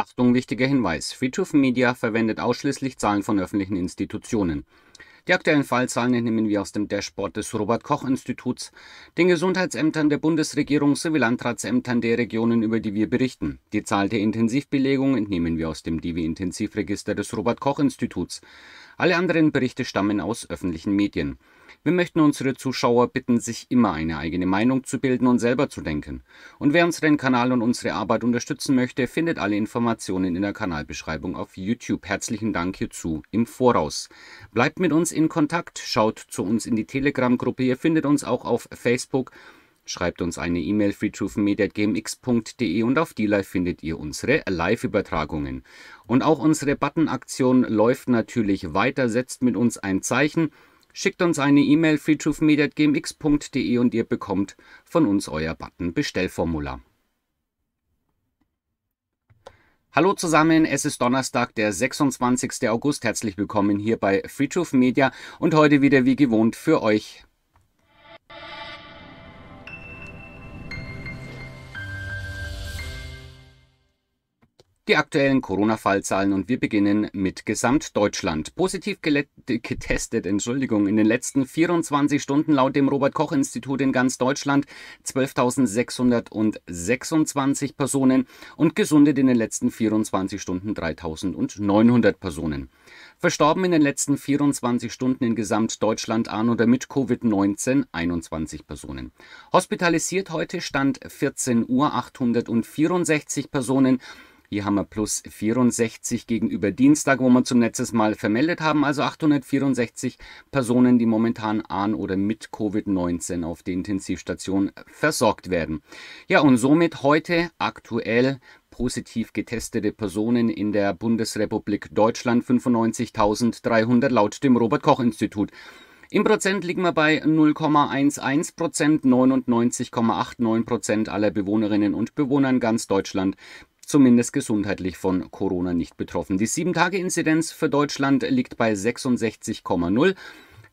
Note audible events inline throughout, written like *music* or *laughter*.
Achtung, wichtiger Hinweis. Friedhof Media verwendet ausschließlich Zahlen von öffentlichen Institutionen. Die aktuellen Fallzahlen entnehmen wir aus dem Dashboard des Robert-Koch-Instituts, den Gesundheitsämtern der Bundesregierung sowie Landratsämtern der Regionen, über die wir berichten. Die Zahl der Intensivbelegungen entnehmen wir aus dem Divi-Intensivregister des Robert-Koch-Instituts. Alle anderen Berichte stammen aus öffentlichen Medien. Wir möchten unsere Zuschauer bitten, sich immer eine eigene Meinung zu bilden und selber zu denken. Und wer unseren Kanal und unsere Arbeit unterstützen möchte, findet alle Informationen in der Kanalbeschreibung auf YouTube. Herzlichen Dank hierzu im Voraus. Bleibt mit uns in Kontakt, schaut zu uns in die Telegram-Gruppe, ihr findet uns auch auf Facebook. Schreibt uns eine E-Mail freetroofenmedia.gmx.de und auf DLive findet ihr unsere Live-Übertragungen. Und auch unsere Button-Aktion läuft natürlich weiter, setzt mit uns ein Zeichen. Schickt uns eine E-Mail freetruthmedia.gmx.de und ihr bekommt von uns euer Button Bestellformular. Hallo zusammen, es ist Donnerstag, der 26. August. Herzlich willkommen hier bei Freetruth Media und heute wieder wie gewohnt für euch die aktuellen Corona-Fallzahlen und wir beginnen mit Gesamtdeutschland. Positiv getestet, Entschuldigung, in den letzten 24 Stunden laut dem Robert-Koch-Institut in ganz Deutschland 12.626 Personen und gesundet in den letzten 24 Stunden 3.900 Personen. Verstorben in den letzten 24 Stunden in Gesamtdeutschland an oder mit Covid-19 21 Personen. Hospitalisiert heute Stand 14 Uhr 864 Personen. Hier haben wir plus 64 gegenüber Dienstag, wo wir zum letzten Mal vermeldet haben. Also 864 Personen, die momentan an oder mit Covid-19 auf der Intensivstation versorgt werden. Ja, und somit heute aktuell positiv getestete Personen in der Bundesrepublik Deutschland 95.300 laut dem Robert-Koch-Institut. Im Prozent liegen wir bei 0,11 Prozent. 99,89 Prozent aller Bewohnerinnen und Bewohner in ganz Deutschland zumindest gesundheitlich von Corona nicht betroffen. Die 7-Tage-Inzidenz für Deutschland liegt bei 66,0.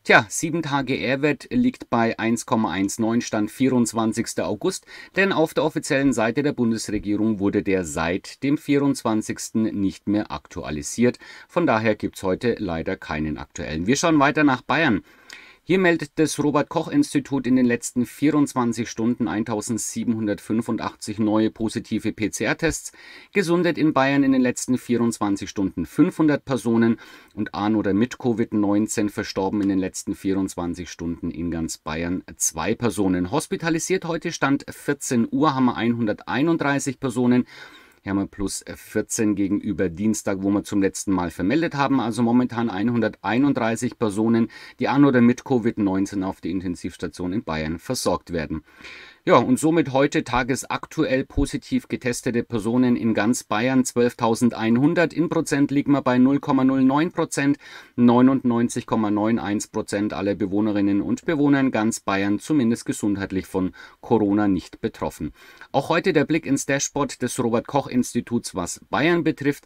Tja, 7 Tage R-Wert liegt bei 1,19 Stand 24. August, denn auf der offiziellen Seite der Bundesregierung wurde der seit dem 24. nicht mehr aktualisiert. Von daher gibt es heute leider keinen aktuellen. Wir schauen weiter nach Bayern. Hier meldet das Robert-Koch-Institut in den letzten 24 Stunden 1785 neue positive PCR-Tests. Gesundet in Bayern in den letzten 24 Stunden 500 Personen und an oder mit Covid-19 verstorben in den letzten 24 Stunden in ganz Bayern zwei Personen. Hospitalisiert heute Stand 14 Uhr haben wir 131 Personen. Hermann plus 14 äh, gegenüber Dienstag, wo wir zum letzten Mal vermeldet haben. Also momentan 131 Personen, die an oder mit Covid-19 auf die Intensivstation in Bayern versorgt werden. Ja, und somit heute tagesaktuell positiv getestete Personen in ganz Bayern 12.100. In Prozent liegen wir bei 0,09 Prozent. 99,91 Prozent aller Bewohnerinnen und Bewohner in ganz Bayern zumindest gesundheitlich von Corona nicht betroffen. Auch heute der Blick ins Dashboard des Robert Koch Instituts, was Bayern betrifft.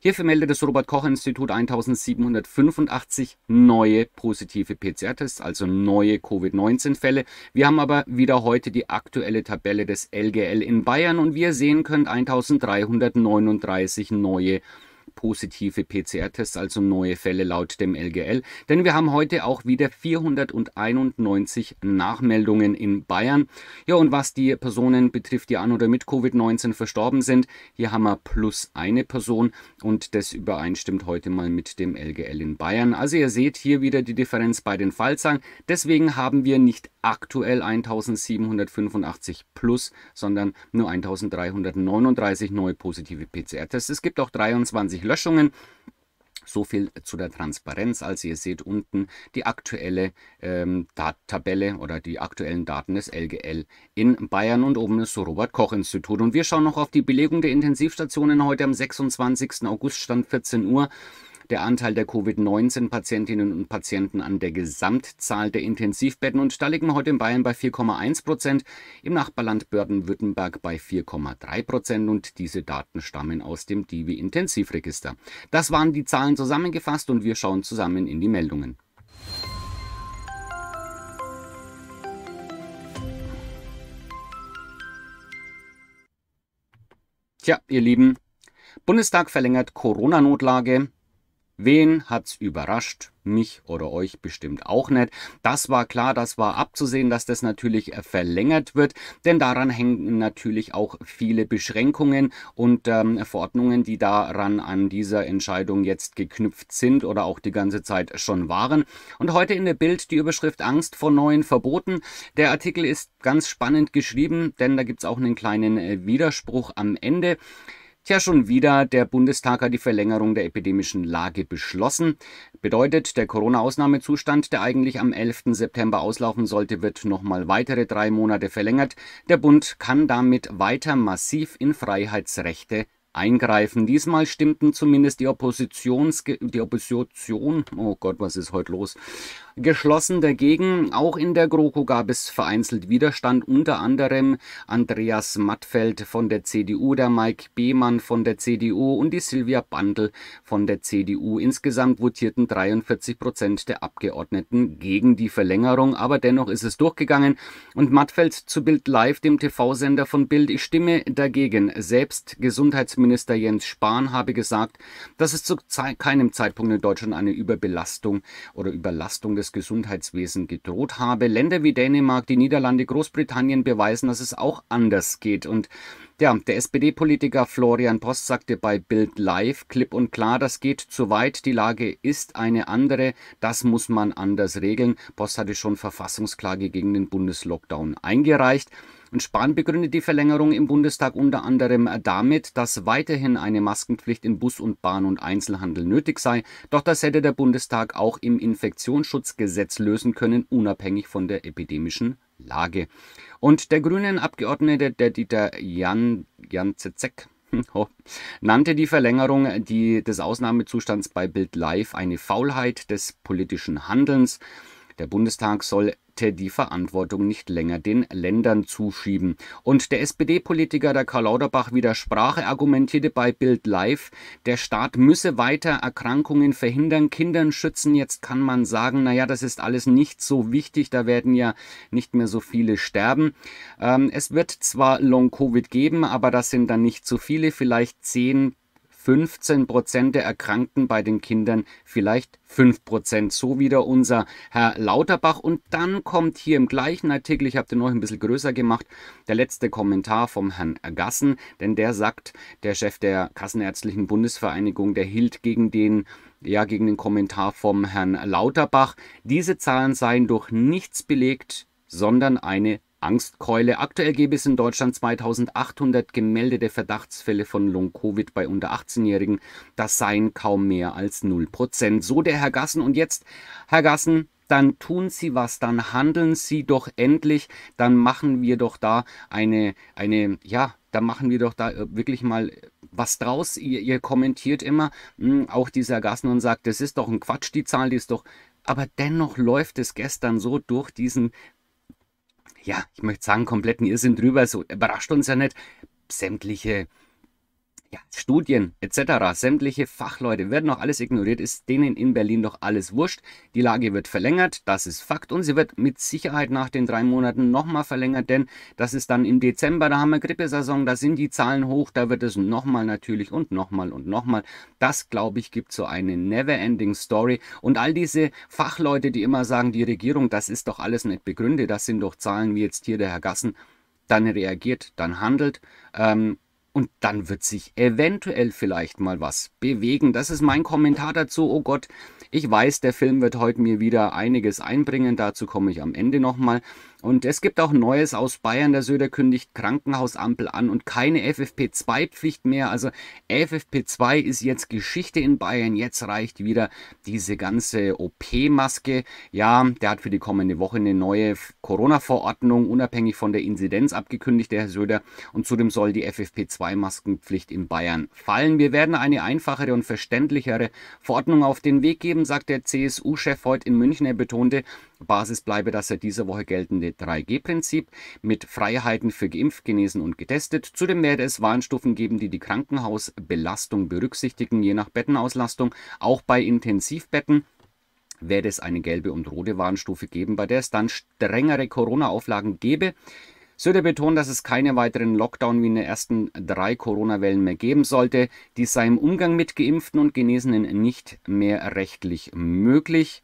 Hierfür meldet das Robert-Koch-Institut 1785 neue positive PCR-Tests, also neue Covid-19-Fälle. Wir haben aber wieder heute die aktuelle Tabelle des LGL in Bayern und wir sehen könnt, 1339 neue positive PCR-Tests, also neue Fälle laut dem LGL. Denn wir haben heute auch wieder 491 Nachmeldungen in Bayern. Ja, und was die Personen betrifft, die an oder mit Covid-19 verstorben sind, hier haben wir plus eine Person und das übereinstimmt heute mal mit dem LGL in Bayern. Also ihr seht hier wieder die Differenz bei den Fallzahlen. Deswegen haben wir nicht aktuell 1785 plus, sondern nur 1339 neue positive PCR-Tests. Es gibt auch 23 Löschungen. So viel zu der Transparenz. Also ihr seht unten die aktuelle ähm, Tabelle oder die aktuellen Daten des LGL in Bayern und oben ist so Robert Koch Institut. Und wir schauen noch auf die Belegung der Intensivstationen heute am 26. August, Stand 14 Uhr der Anteil der Covid-19-Patientinnen und Patienten an der Gesamtzahl der Intensivbetten. Und da liegen wir heute in Bayern bei 4,1 Prozent, im Nachbarland Baden-Württemberg bei 4,3 Prozent. Und diese Daten stammen aus dem DIVI-Intensivregister. Das waren die Zahlen zusammengefasst und wir schauen zusammen in die Meldungen. Tja, ihr Lieben, Bundestag verlängert Corona-Notlage, Wen hat's überrascht? Mich oder euch bestimmt auch nicht. Das war klar, das war abzusehen, dass das natürlich äh, verlängert wird, denn daran hängen natürlich auch viele Beschränkungen und ähm, Verordnungen, die daran an dieser Entscheidung jetzt geknüpft sind oder auch die ganze Zeit schon waren. Und heute in der Bild die Überschrift Angst vor neuen Verboten. Der Artikel ist ganz spannend geschrieben, denn da gibt's auch einen kleinen äh, Widerspruch am Ende. Tja, schon wieder. Der Bundestag hat die Verlängerung der epidemischen Lage beschlossen. Bedeutet, der Corona-Ausnahmezustand, der eigentlich am 11. September auslaufen sollte, wird nochmal weitere drei Monate verlängert. Der Bund kann damit weiter massiv in Freiheitsrechte eingreifen. Diesmal stimmten zumindest die Oppositions die Opposition, oh Gott, was ist heute los? geschlossen dagegen. Auch in der GroKo gab es vereinzelt Widerstand, unter anderem Andreas Mattfeld von der CDU, der Mike Behmann von der CDU und die Silvia Bandel von der CDU. Insgesamt votierten 43 Prozent der Abgeordneten gegen die Verlängerung, aber dennoch ist es durchgegangen. Und Mattfeld zu Bild Live, dem TV-Sender von Bild, ich stimme dagegen. Selbst Gesundheitsminister Jens Spahn habe gesagt, dass es zu keinem Zeitpunkt in Deutschland eine Überbelastung oder Überlastung des das Gesundheitswesen gedroht habe. Länder wie Dänemark, die Niederlande, Großbritannien beweisen, dass es auch anders geht. Und ja, der SPD-Politiker Florian Post sagte bei Bild Live klipp und klar, das geht zu weit, die Lage ist eine andere, das muss man anders regeln. Post hatte schon Verfassungsklage gegen den Bundeslockdown eingereicht. Und Spahn begründet die Verlängerung im Bundestag unter anderem damit, dass weiterhin eine Maskenpflicht in Bus und Bahn und Einzelhandel nötig sei. Doch das hätte der Bundestag auch im Infektionsschutzgesetz lösen können, unabhängig von der epidemischen Lage. Und der grünen Abgeordnete, der Dieter Jan, Jan Zizek, hm, nannte die Verlängerung die, des Ausnahmezustands bei Bild Live eine Faulheit des politischen Handelns. Der Bundestag sollte die Verantwortung nicht länger den Ländern zuschieben. Und der SPD-Politiker der Karl Lauterbach widersprach. Er argumentierte bei Bild Live, der Staat müsse weiter Erkrankungen verhindern, Kindern schützen. Jetzt kann man sagen, naja, das ist alles nicht so wichtig, da werden ja nicht mehr so viele sterben. Ähm, es wird zwar Long-Covid geben, aber das sind dann nicht so viele, vielleicht 10 15 Prozent der Erkrankten bei den Kindern vielleicht 5 Prozent. So wieder unser Herr Lauterbach. Und dann kommt hier im gleichen Artikel, ich habe den noch ein bisschen größer gemacht, der letzte Kommentar vom Herrn Gassen, denn der sagt, der Chef der Kassenärztlichen Bundesvereinigung, der hielt gegen den ja, gegen den Kommentar vom Herrn Lauterbach. Diese Zahlen seien durch nichts belegt, sondern eine Angstkeule. Aktuell gäbe es in Deutschland 2800 gemeldete Verdachtsfälle von Long-Covid bei unter 18-Jährigen. Das seien kaum mehr als 0 So der Herr Gassen. Und jetzt, Herr Gassen, dann tun Sie was, dann handeln Sie doch endlich, dann machen wir doch da eine, eine, ja, dann machen wir doch da äh, wirklich mal äh, was draus. Ihr, ihr kommentiert immer, mh, hm, auch dieser Gassen und sagt, das ist doch ein Quatsch, die Zahl, die ist doch. Aber dennoch läuft es gestern so durch diesen ja, ich möchte sagen, kompletten Irrsinn drüber, so überrascht uns ja nicht, sämtliche ja, Studien etc., sämtliche Fachleute, werden noch alles ignoriert, ist denen in Berlin doch alles wurscht. Die Lage wird verlängert, das ist Fakt und sie wird mit Sicherheit nach den drei Monaten nochmal verlängert, denn das ist dann im Dezember, da haben wir Grippesaison, da sind die Zahlen hoch, da wird es nochmal natürlich und nochmal und nochmal. Das, glaube ich, gibt so eine never-ending Story und all diese Fachleute, die immer sagen, die Regierung, das ist doch alles nicht begründet, das sind doch Zahlen wie jetzt hier der Herr Gassen, dann reagiert, dann handelt. Ähm, und dann wird sich eventuell vielleicht mal was bewegen. Das ist mein Kommentar dazu. Oh Gott, ich weiß, der Film wird heute mir wieder einiges einbringen. Dazu komme ich am Ende nochmal. Und es gibt auch Neues aus Bayern. Der Söder kündigt Krankenhausampel an und keine FFP2-Pflicht mehr. Also FFP2 ist jetzt Geschichte in Bayern. Jetzt reicht wieder diese ganze OP-Maske. Ja, der hat für die kommende Woche eine neue Corona-Verordnung unabhängig von der Inzidenz abgekündigt, der Herr Söder. Und zudem soll die FFP2-Maskenpflicht in Bayern fallen. Wir werden eine einfachere und verständlichere Verordnung auf den Weg geben, sagt der CSU-Chef heute in München. Er betonte, Basis bleibe das seit dieser Woche geltende 3G-Prinzip mit Freiheiten für geimpft, genesen und getestet. Zudem werde es Warnstufen geben, die die Krankenhausbelastung berücksichtigen, je nach Bettenauslastung, auch bei Intensivbetten werde es eine gelbe und rote Warnstufe geben, bei der es dann strengere Corona-Auflagen gebe. Söder betont, dass es keine weiteren Lockdown wie in den ersten drei Corona-Wellen mehr geben sollte. Dies sei im Umgang mit Geimpften und Genesenen nicht mehr rechtlich möglich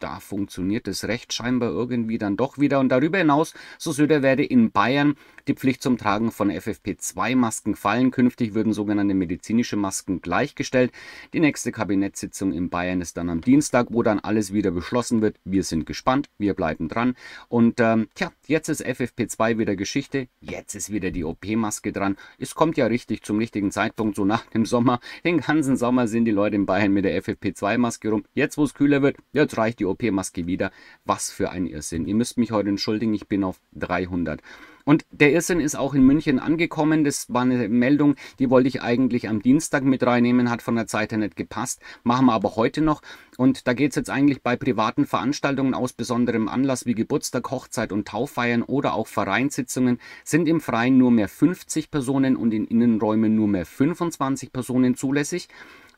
da funktioniert das Recht scheinbar irgendwie dann doch wieder. Und darüber hinaus, so Söder werde in Bayern die Pflicht zum Tragen von FFP2-Masken fallen. Künftig würden sogenannte medizinische Masken gleichgestellt. Die nächste Kabinettssitzung in Bayern ist dann am Dienstag, wo dann alles wieder beschlossen wird. Wir sind gespannt, wir bleiben dran. Und ähm, tja, jetzt ist FFP2 wieder Geschichte, jetzt ist wieder die OP-Maske dran. Es kommt ja richtig zum richtigen Zeitpunkt, so nach dem Sommer. Den ganzen Sommer sind die Leute in Bayern mit der FFP2-Maske rum. Jetzt, wo es kühler wird, jetzt reicht die OP-Maske wieder. Was für ein Irrsinn. Ihr müsst mich heute entschuldigen, ich bin auf 300. Und der Irrsinn ist auch in München angekommen. Das war eine Meldung, die wollte ich eigentlich am Dienstag mit reinnehmen, hat von der Zeit her nicht gepasst. Machen wir aber heute noch. Und da geht es jetzt eigentlich bei privaten Veranstaltungen aus besonderem Anlass wie Geburtstag, Hochzeit und Tauffeiern oder auch Vereinssitzungen sind im Freien nur mehr 50 Personen und in Innenräumen nur mehr 25 Personen zulässig.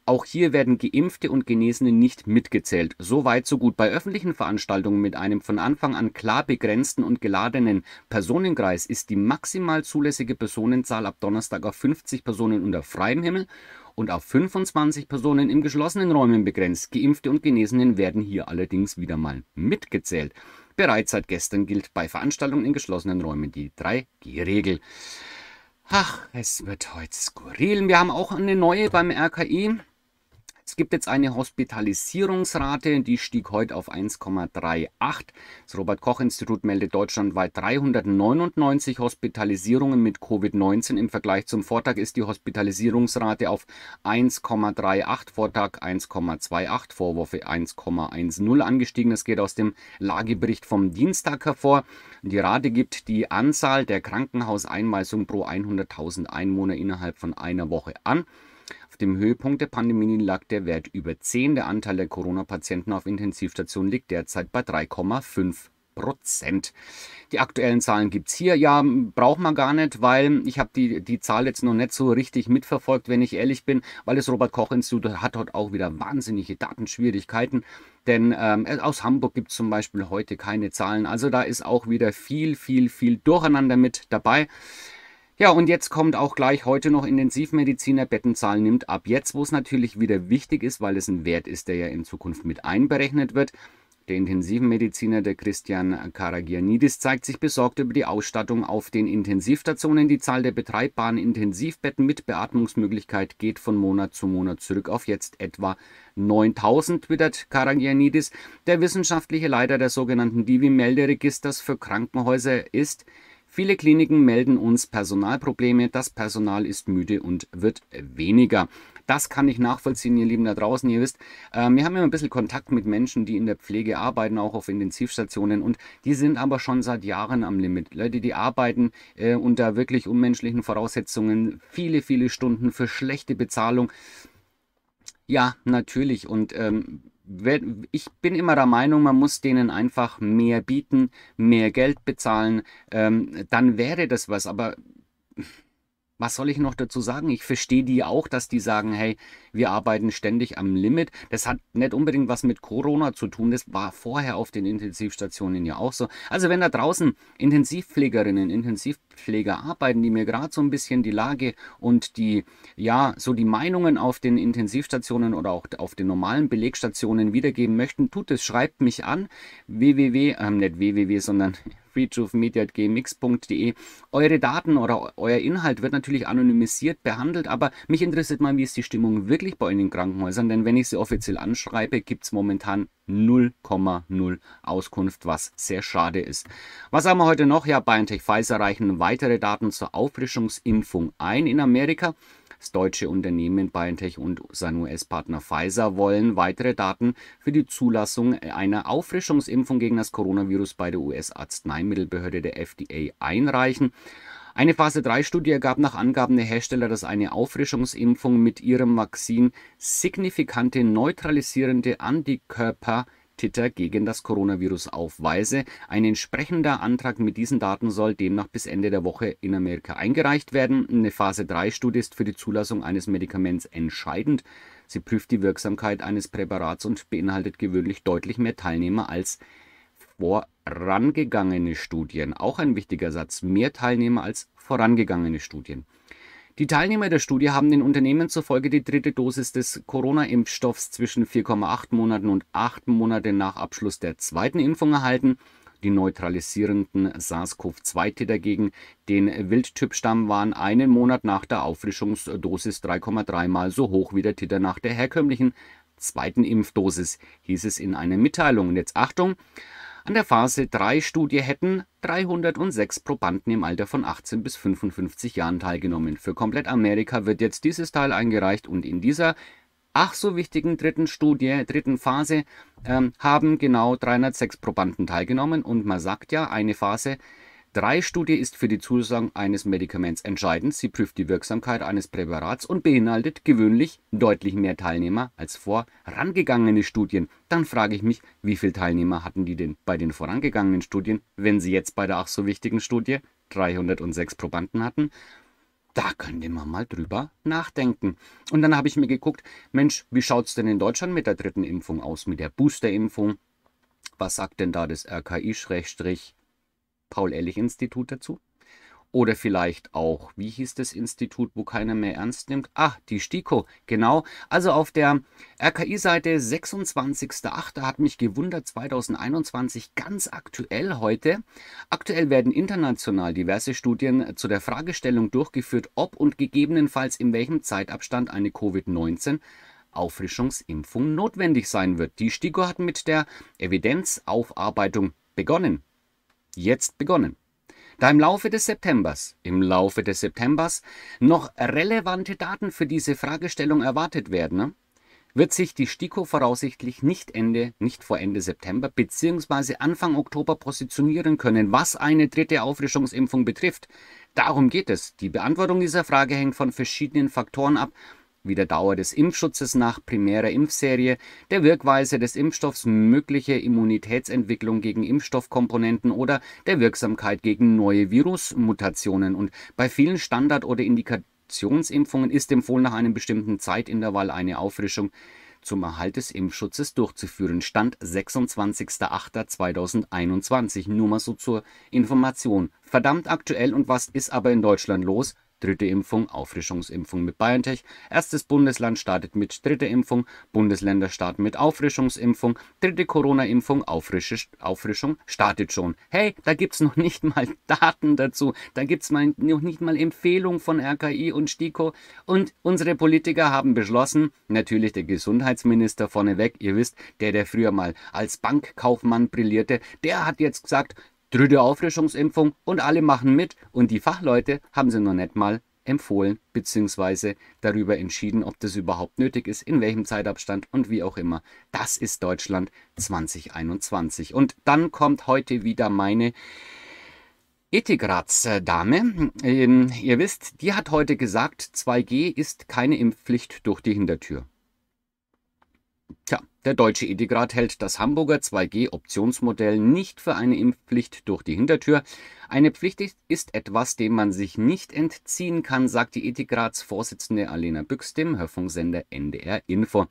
Auch hier werden Geimpfte und Genesene nicht mitgezählt. So weit, so gut. Bei öffentlichen Veranstaltungen mit einem von Anfang an klar begrenzten und geladenen Personenkreis ist die maximal zulässige Personenzahl ab Donnerstag auf 50 Personen unter freiem Himmel und auf 25 Personen in geschlossenen Räumen begrenzt. Geimpfte und Genesenen werden hier allerdings wieder mal mitgezählt. Bereits seit gestern gilt bei Veranstaltungen in geschlossenen Räumen die 3G-Regel. Ach, es wird heute skurril. Wir haben auch eine neue beim RKI. Es gibt jetzt eine Hospitalisierungsrate, die stieg heute auf 1,38. Das Robert-Koch-Institut meldet deutschlandweit 399 Hospitalisierungen mit Covid-19. Im Vergleich zum Vortag ist die Hospitalisierungsrate auf 1,38, Vortag 1,28, Vorwürfe 1,10 angestiegen. Das geht aus dem Lagebericht vom Dienstag hervor. Die Rate gibt die Anzahl der Krankenhauseinweisungen pro 100.000 Einwohner innerhalb von einer Woche an dem Höhepunkt der Pandemie lag der Wert über 10. Der Anteil der Corona-Patienten auf Intensivstationen liegt derzeit bei 3,5 Prozent. Die aktuellen Zahlen gibt es hier. Ja, braucht man gar nicht, weil ich habe die, die Zahl jetzt noch nicht so richtig mitverfolgt, wenn ich ehrlich bin, weil das Robert-Koch-Institut hat dort auch wieder wahnsinnige Datenschwierigkeiten. Denn ähm, äh, aus Hamburg gibt es zum Beispiel heute keine Zahlen. Also da ist auch wieder viel, viel, viel Durcheinander mit dabei. Ja, und jetzt kommt auch gleich heute noch Intensivmediziner, Bettenzahl nimmt ab. Jetzt, wo es natürlich wieder wichtig ist, weil es ein Wert ist, der ja in Zukunft mit einberechnet wird. Der Intensivmediziner, der Christian Karagianidis, zeigt sich besorgt über die Ausstattung auf den Intensivstationen. Die Zahl der betreibbaren Intensivbetten mit Beatmungsmöglichkeit geht von Monat zu Monat zurück auf jetzt etwa 9000, twittert Karagianidis. Der wissenschaftliche Leiter der sogenannten Divi-Melderegisters für Krankenhäuser ist, Viele Kliniken melden uns Personalprobleme, das Personal ist müde und wird weniger. Das kann ich nachvollziehen, ihr Lieben da draußen. Ihr wisst, ähm, wir haben immer ein bisschen Kontakt mit Menschen, die in der Pflege arbeiten, auch auf Intensivstationen. Und die sind aber schon seit Jahren am Limit. Leute, die arbeiten äh, unter wirklich unmenschlichen Voraussetzungen, viele, viele Stunden für schlechte Bezahlung. Ja, natürlich. Und ähm, ich bin immer der Meinung, man muss denen einfach mehr bieten, mehr Geld bezahlen, ähm, dann wäre das was. Aber was soll ich noch dazu sagen? Ich verstehe die auch, dass die sagen, hey, wir arbeiten ständig am Limit. Das hat nicht unbedingt was mit Corona zu tun. Das war vorher auf den Intensivstationen ja auch so. Also wenn da draußen Intensivpflegerinnen, Intensivpfleger arbeiten, die mir gerade so ein bisschen die Lage und die, ja, so die Meinungen auf den Intensivstationen oder auch auf den normalen Belegstationen wiedergeben möchten, tut es, schreibt mich an. www, äh, nicht www, sondern freetroofmedia.gmx.de. Eure Daten oder euer Inhalt wird natürlich anonymisiert behandelt, aber mich interessiert mal, wie ist die Stimmung wirklich bei den Krankenhäusern, denn wenn ich sie offiziell anschreibe, gibt es momentan 0,0 Auskunft, was sehr schade ist. Was haben wir heute noch? Ja, BioNTech Pfizer reichen weitere Daten zur Auffrischungsimpfung ein in Amerika. Das deutsche Unternehmen BioNTech und sein US-Partner Pfizer wollen weitere Daten für die Zulassung einer Auffrischungsimpfung gegen das Coronavirus bei der US-Arzneimittelbehörde der FDA einreichen. Eine Phase 3-Studie ergab nach Angaben der Hersteller, dass eine Auffrischungsimpfung mit ihrem Vakzin signifikante neutralisierende Antikörper Titer gegen das Coronavirus aufweise. Ein entsprechender Antrag mit diesen Daten soll demnach bis Ende der Woche in Amerika eingereicht werden. Eine Phase-3-Studie ist für die Zulassung eines Medikaments entscheidend. Sie prüft die Wirksamkeit eines Präparats und beinhaltet gewöhnlich deutlich mehr Teilnehmer als vorangegangene Studien. Auch ein wichtiger Satz, mehr Teilnehmer als vorangegangene Studien. Die Teilnehmer der Studie haben den Unternehmen zufolge die dritte Dosis des Corona-Impfstoffs zwischen 4,8 Monaten und 8 Monate nach Abschluss der zweiten Impfung erhalten. Die neutralisierenden SARS-CoV-2-T dagegen, den Wildtypstamm, waren einen Monat nach der Auffrischungsdosis 3,3 mal so hoch wie der Titer nach der herkömmlichen zweiten Impfdosis, hieß es in einer Mitteilung. Und jetzt Achtung, an der Phase-3-Studie hätten 306 Probanden im Alter von 18 bis 55 Jahren teilgenommen. Für komplett Amerika wird jetzt dieses Teil eingereicht und in dieser ach so wichtigen dritten Studie, dritten Phase, ähm, haben genau 306 Probanden teilgenommen und man sagt ja, eine Phase 3-Studie ist für die Zusage eines Medikaments entscheidend, sie prüft die Wirksamkeit eines Präparats und beinhaltet gewöhnlich deutlich mehr Teilnehmer als vorangegangene Studien. Dann frage ich mich, wie viele Teilnehmer hatten die denn bei den vorangegangenen Studien, wenn sie jetzt bei der ach so wichtigen Studie 306 Probanden hatten? Da könnte man mal drüber nachdenken. Und dann habe ich mir geguckt, Mensch, wie schaut es denn in Deutschland mit der dritten Impfung aus, mit der Boosterimpfung? Was sagt denn da das RKI-Schrägstrich? Paul-Ehrlich-Institut dazu. Oder vielleicht auch, wie hieß das Institut, wo keiner mehr ernst nimmt? Ah, die STIKO, genau. Also auf der RKI-Seite 26.08. hat mich gewundert, 2021, ganz aktuell heute. Aktuell werden international diverse Studien zu der Fragestellung durchgeführt, ob und gegebenenfalls in welchem Zeitabstand eine Covid-19 Auffrischungsimpfung notwendig sein wird. Die STIKO hat mit der Evidenzaufarbeitung begonnen jetzt begonnen. Da im Laufe des Septembers, im Laufe des Septembers noch relevante Daten für diese Fragestellung erwartet werden, ne, wird sich die STIKO voraussichtlich nicht Ende, nicht vor Ende September bzw. Anfang Oktober positionieren können, was eine dritte Auffrischungsimpfung betrifft. Darum geht es. Die Beantwortung dieser Frage hängt von verschiedenen Faktoren ab wie der Dauer des Impfschutzes nach primärer Impfserie, der Wirkweise des Impfstoffs, mögliche Immunitätsentwicklung gegen Impfstoffkomponenten oder der Wirksamkeit gegen neue Virusmutationen. Und bei vielen Standard- oder Indikationsimpfungen ist empfohlen, nach einem bestimmten Zeitintervall eine Auffrischung zum Erhalt des Impfschutzes durchzuführen. Stand 26.08.2021. Nur mal so zur Information. Verdammt aktuell und was ist aber in Deutschland los? dritte Impfung, Auffrischungsimpfung mit BioNTech. Erstes Bundesland startet mit dritter Impfung, Bundesländer starten mit Auffrischungsimpfung, dritte Corona-Impfung, Auffrischung startet schon. Hey, da gibt es noch nicht mal *laughs* Daten dazu, da gibt es noch nicht mal Empfehlungen von RKI und STIKO und unsere Politiker haben beschlossen, natürlich der Gesundheitsminister vorneweg, ihr wisst, der, der früher mal als Bankkaufmann brillierte, der hat jetzt gesagt, dritte Auffrischungsimpfung und alle machen mit und die Fachleute haben sie noch nicht mal empfohlen bzw. darüber entschieden, ob das überhaupt nötig ist, in welchem Zeitabstand und wie auch immer. Das ist Deutschland 2021. Und dann kommt heute wieder meine Ethikratsdame. dame ähm, Ihr wisst, die hat heute gesagt, 2G ist keine Impfpflicht durch die Hintertür. Tja, der deutsche Ethikrat hält das Hamburger 2G-Optionsmodell nicht für eine Impfpflicht durch die Hintertür. Eine Pflicht ist etwas, dem man sich nicht entziehen kann, sagt die Ethikrats-Vorsitzende Alena Büchs dem Hörfunksender NDR Info.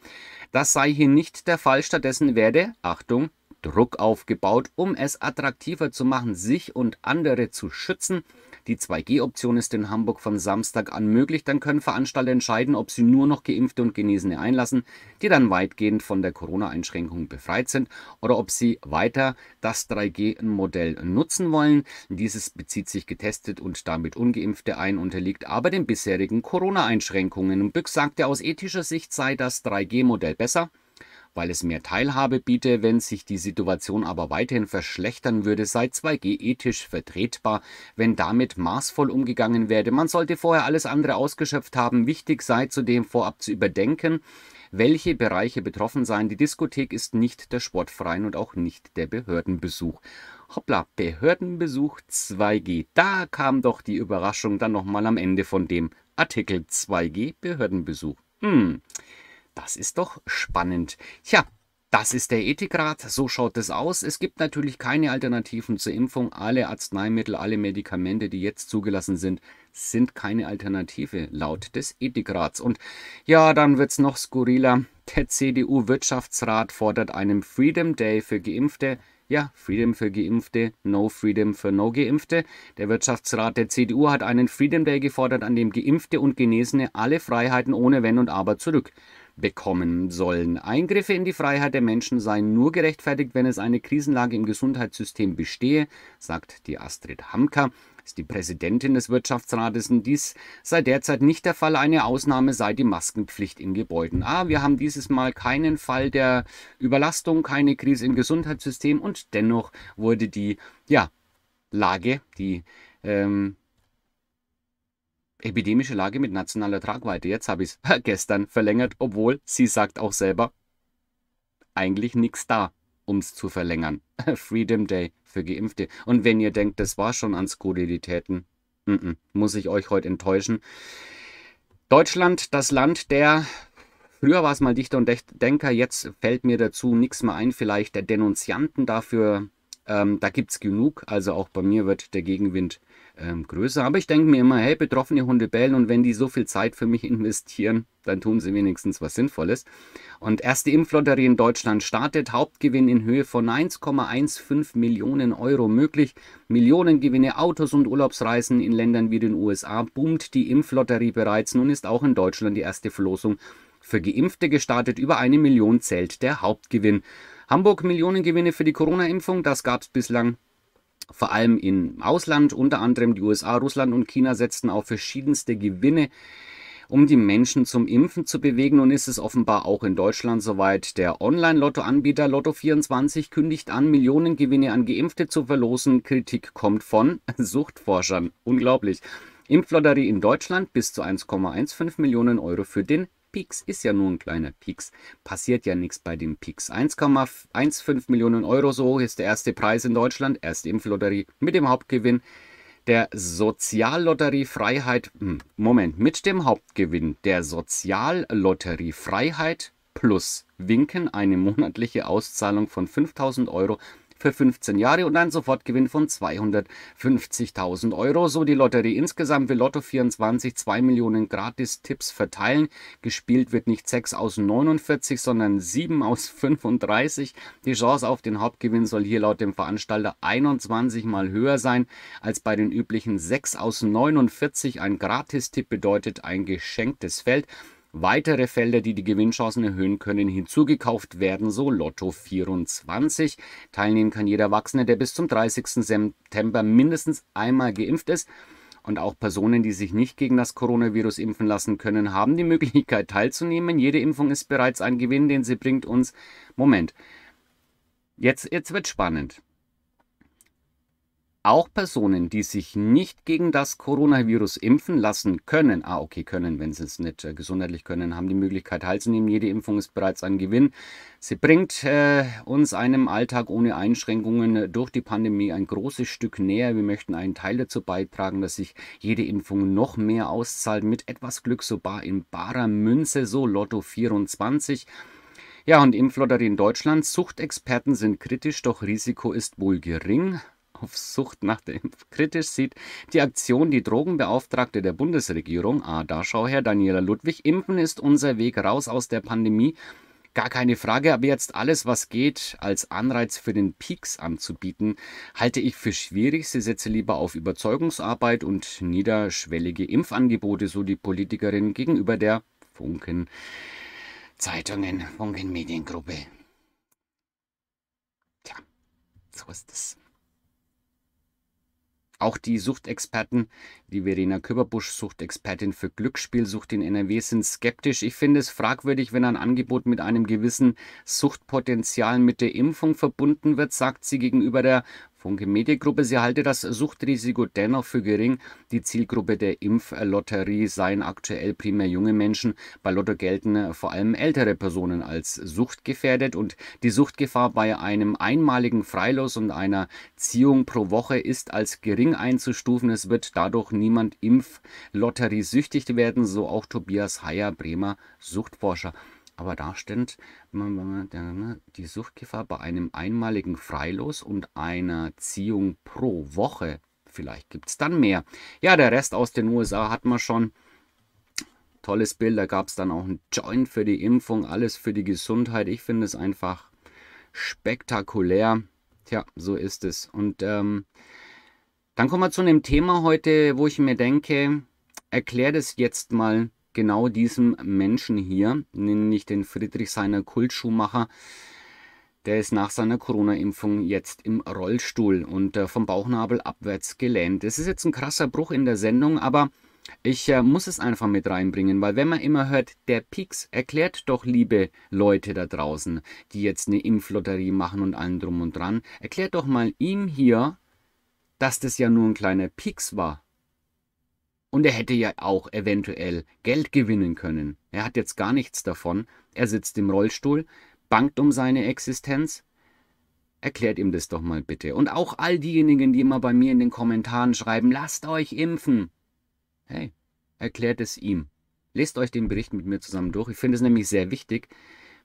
Das sei hier nicht der Fall. Stattdessen werde, Achtung, Druck aufgebaut, um es attraktiver zu machen, sich und andere zu schützen. Die 2G-Option ist in Hamburg von Samstag an möglich. Dann können Veranstalter entscheiden, ob sie nur noch Geimpfte und Genesene einlassen, die dann weitgehend von der Corona-Einschränkung befreit sind, oder ob sie weiter das 3G-Modell nutzen wollen. Dieses bezieht sich getestet und damit Ungeimpfte ein, unterliegt aber den bisherigen Corona-Einschränkungen. Bück sagte, aus ethischer Sicht sei das 3G-Modell besser weil es mehr Teilhabe biete. Wenn sich die Situation aber weiterhin verschlechtern würde, sei 2G ethisch vertretbar, wenn damit maßvoll umgegangen werde. Man sollte vorher alles andere ausgeschöpft haben. Wichtig sei zudem vorab zu überdenken, welche Bereiche betroffen seien. Die Diskothek ist nicht der Sportverein und auch nicht der Behördenbesuch. Hoppla, Behördenbesuch 2G. Da kam doch die Überraschung dann nochmal am Ende von dem Artikel 2G Behördenbesuch. Hm. Das ist doch spannend. Tja, das ist der Ethikrat, so schaut es aus. Es gibt natürlich keine Alternativen zur Impfung. Alle Arzneimittel, alle Medikamente, die jetzt zugelassen sind, sind keine Alternative laut des Ethikrats. Und ja, dann wird es noch skurriler. Der CDU-Wirtschaftsrat fordert einen Freedom Day für Geimpfte. Ja, Freedom für Geimpfte, No Freedom für No Geimpfte. Der Wirtschaftsrat der CDU hat einen Freedom Day gefordert, an dem Geimpfte und Genesene alle Freiheiten ohne Wenn und Aber zurück bekommen sollen. Eingriffe in die Freiheit der Menschen seien nur gerechtfertigt, wenn es eine Krisenlage im Gesundheitssystem bestehe, sagt die Astrid Hamka, ist die Präsidentin des Wirtschaftsrates und dies sei derzeit nicht der Fall. Eine Ausnahme sei die Maskenpflicht in Gebäuden. Ah, wir haben dieses Mal keinen Fall der Überlastung, keine Krise im Gesundheitssystem und dennoch wurde die, ja, Lage, die ähm, epidemische Lage mit nationaler Tragweite. Jetzt habe ich es *laughs* gestern verlängert, obwohl sie sagt auch selber, eigentlich nichts da, um es zu verlängern. *laughs* Freedom Day für Geimpfte. Und wenn ihr denkt, das war schon an Skurrilitäten, mm -mm, muss ich euch heute enttäuschen. Deutschland, das Land der Früher war es mal Dichter und Denker, jetzt fällt mir dazu nichts mehr ein. Vielleicht der Denunzianten dafür, ähm, da gibt es genug. Also auch bei mir wird der Gegenwind ähm, größer. Aber ich denke mir immer, hey, betroffene Hunde bellen und wenn die so viel Zeit für mich *laughs* investieren, dann tun sie wenigstens was Sinnvolles. Und erste Impflotterie in Deutschland startet, Hauptgewinn in Höhe von 1,15 Millionen Euro möglich. Millionengewinne, Autos und Urlaubsreisen in Ländern wie den USA boomt die Impflotterie bereits. Nun ist auch in Deutschland die erste Verlosung für Geimpfte gestartet. Über eine Million zählt der Hauptgewinn. Hamburg Millionengewinne für die Corona-Impfung, das gab es bislang vor allem im Ausland, unter anderem die USA, Russland und China setzten auf verschiedenste Gewinne, um die Menschen zum Impfen zu bewegen. Nun ist es offenbar auch in Deutschland soweit. Der Online-Lotto-Anbieter Lotto24 kündigt an, Millionengewinne an Geimpfte zu verlosen. Kritik kommt von *laughs* Suchtforschern. Unglaublich. Impflotterie in Deutschland bis zu 1,15 Millionen Euro für den Pieks ist ja nur ein kleiner Pieks. Passiert ja nichts bei dem Pieks. 1,15 Millionen Euro, so ist der erste Preis in Deutschland, erste Impflotterie mit dem Hauptgewinn der Soziallotterie Freiheit, hm, Moment, mit dem Hauptgewinn der Soziallotterie Freiheit plus Winken eine monatliche Auszahlung von 5000 Euro für 15 Jahre und ein Sofortgewinn von 250.000 Euro. So die Lotterie insgesamt will Lotto 24 2 Millionen Gratis-Tipps verteilen. Gespielt wird nicht 6 aus 49, sondern 7 aus 35. Die Chance auf den Hauptgewinn soll hier laut dem Veranstalter 21 mal höher sein als bei den üblichen 6 aus 49. Ein Gratistipp bedeutet ein geschenktes Feld. Weitere Felder, die die Gewinnchancen erhöhen können, hinzugekauft werden, so Lotto 24. Teilnehmen kann jeder Erwachsene, der bis zum 30. September mindestens einmal geimpft ist. Und auch Personen, die sich nicht gegen das Coronavirus impfen lassen können, haben die Möglichkeit teilzunehmen. Jede Impfung ist bereits ein Gewinn, den sie bringt uns. Moment. Jetzt, jetzt wird spannend auch Personen, die sich nicht gegen das Coronavirus impfen lassen können, ah okay, können, wenn sie es nicht äh, gesundheitlich können, haben die Möglichkeit teilzunehmen. Jede Impfung ist bereits ein Gewinn. Sie bringt äh, uns einem Alltag ohne Einschränkungen äh, durch die Pandemie ein großes Stück näher. Wir möchten einen Teil dazu beitragen, dass sich jede Impfung noch mehr auszahlt. Mit etwas Glück so bar in barer Münze, so Lotto 24. Ja, und Impflotterie in Deutschland. Suchtexperten sind kritisch, doch Risiko ist wohl gering auf Sucht nach der Impfung. *laughs* Kritisch sieht die Aktion die Drogenbeauftragte der Bundesregierung, da schau her, Daniela Ludwig. Impfen ist unser Weg raus aus der Pandemie. Gar keine Frage, aber jetzt alles, was geht, als Anreiz für den Peaks anzubieten, halte ich für schwierig. Sie setze lieber auf Überzeugungsarbeit und niederschwellige Impfangebote, so die Politikerin gegenüber der Funken Zeitungen, Funken Mediengruppe. Tja, so ist es. Auch die Suchtexperten, die Verena Köberbusch, Suchtexpertin für Glücksspielsucht in NRW, sind skeptisch. Ich finde es fragwürdig, wenn ein Angebot mit einem gewissen Suchtpotenzial mit der Impfung verbunden wird, sagt sie gegenüber der Funke Mediengruppe, sie halte das Suchtrisiko dennoch für gering. Die Zielgruppe der Impflotterie seien aktuell primär junge Menschen. Bei Lotto gelten vor allem ältere Personen als suchtgefährdet und die Suchtgefahr bei einem einmaligen Freilos und einer Ziehung pro Woche ist als gering einzustufen. Es wird dadurch niemand Impflotterie süchtig werden, so auch Tobias Heyer, Bremer Suchtforscher aber da darstellend ne, die Suchtgefahr bei einem einmaligen Freilos und einer Ziehung pro Woche. Vielleicht gibt es dann mehr. Ja, der Rest aus den USA hat man schon. Tolles Bild, da gab es dann auch ein Joint für die Impfung, alles für die Gesundheit. Ich finde es einfach spektakulär. Tja, so ist es. Und ähm, dann kommen wir zu einem Thema heute, wo ich mir denke, erklär das jetzt mal genau diesem Menschen hier, nämlich den Friedrich seiner Kultschuhmacher, der ist nach seiner Corona-Impfung jetzt im Rollstuhl und äh, vom Bauchnabel abwärts gelähmt. Das ist jetzt ein krasser Bruch in der Sendung, aber ich äh, muss es einfach mit reinbringen, weil wenn man immer hört, der Pieks, erklärt doch liebe Leute da draußen, die jetzt eine Impflotterie machen und allen drum und dran, erklärt doch mal ihm hier, dass das ja nur ein kleiner Pieks war. Und er hätte ja auch eventuell Geld gewinnen können. Er hat jetzt gar nichts davon. Er sitzt im Rollstuhl, bangt um seine Existenz. Erklärt ihm das doch mal bitte. Und auch all diejenigen, die immer bei mir in den Kommentaren schreiben, lasst euch impfen. Hey, erklärt es ihm. Lest euch den Bericht mit mir zusammen durch. Ich finde es nämlich sehr wichtig.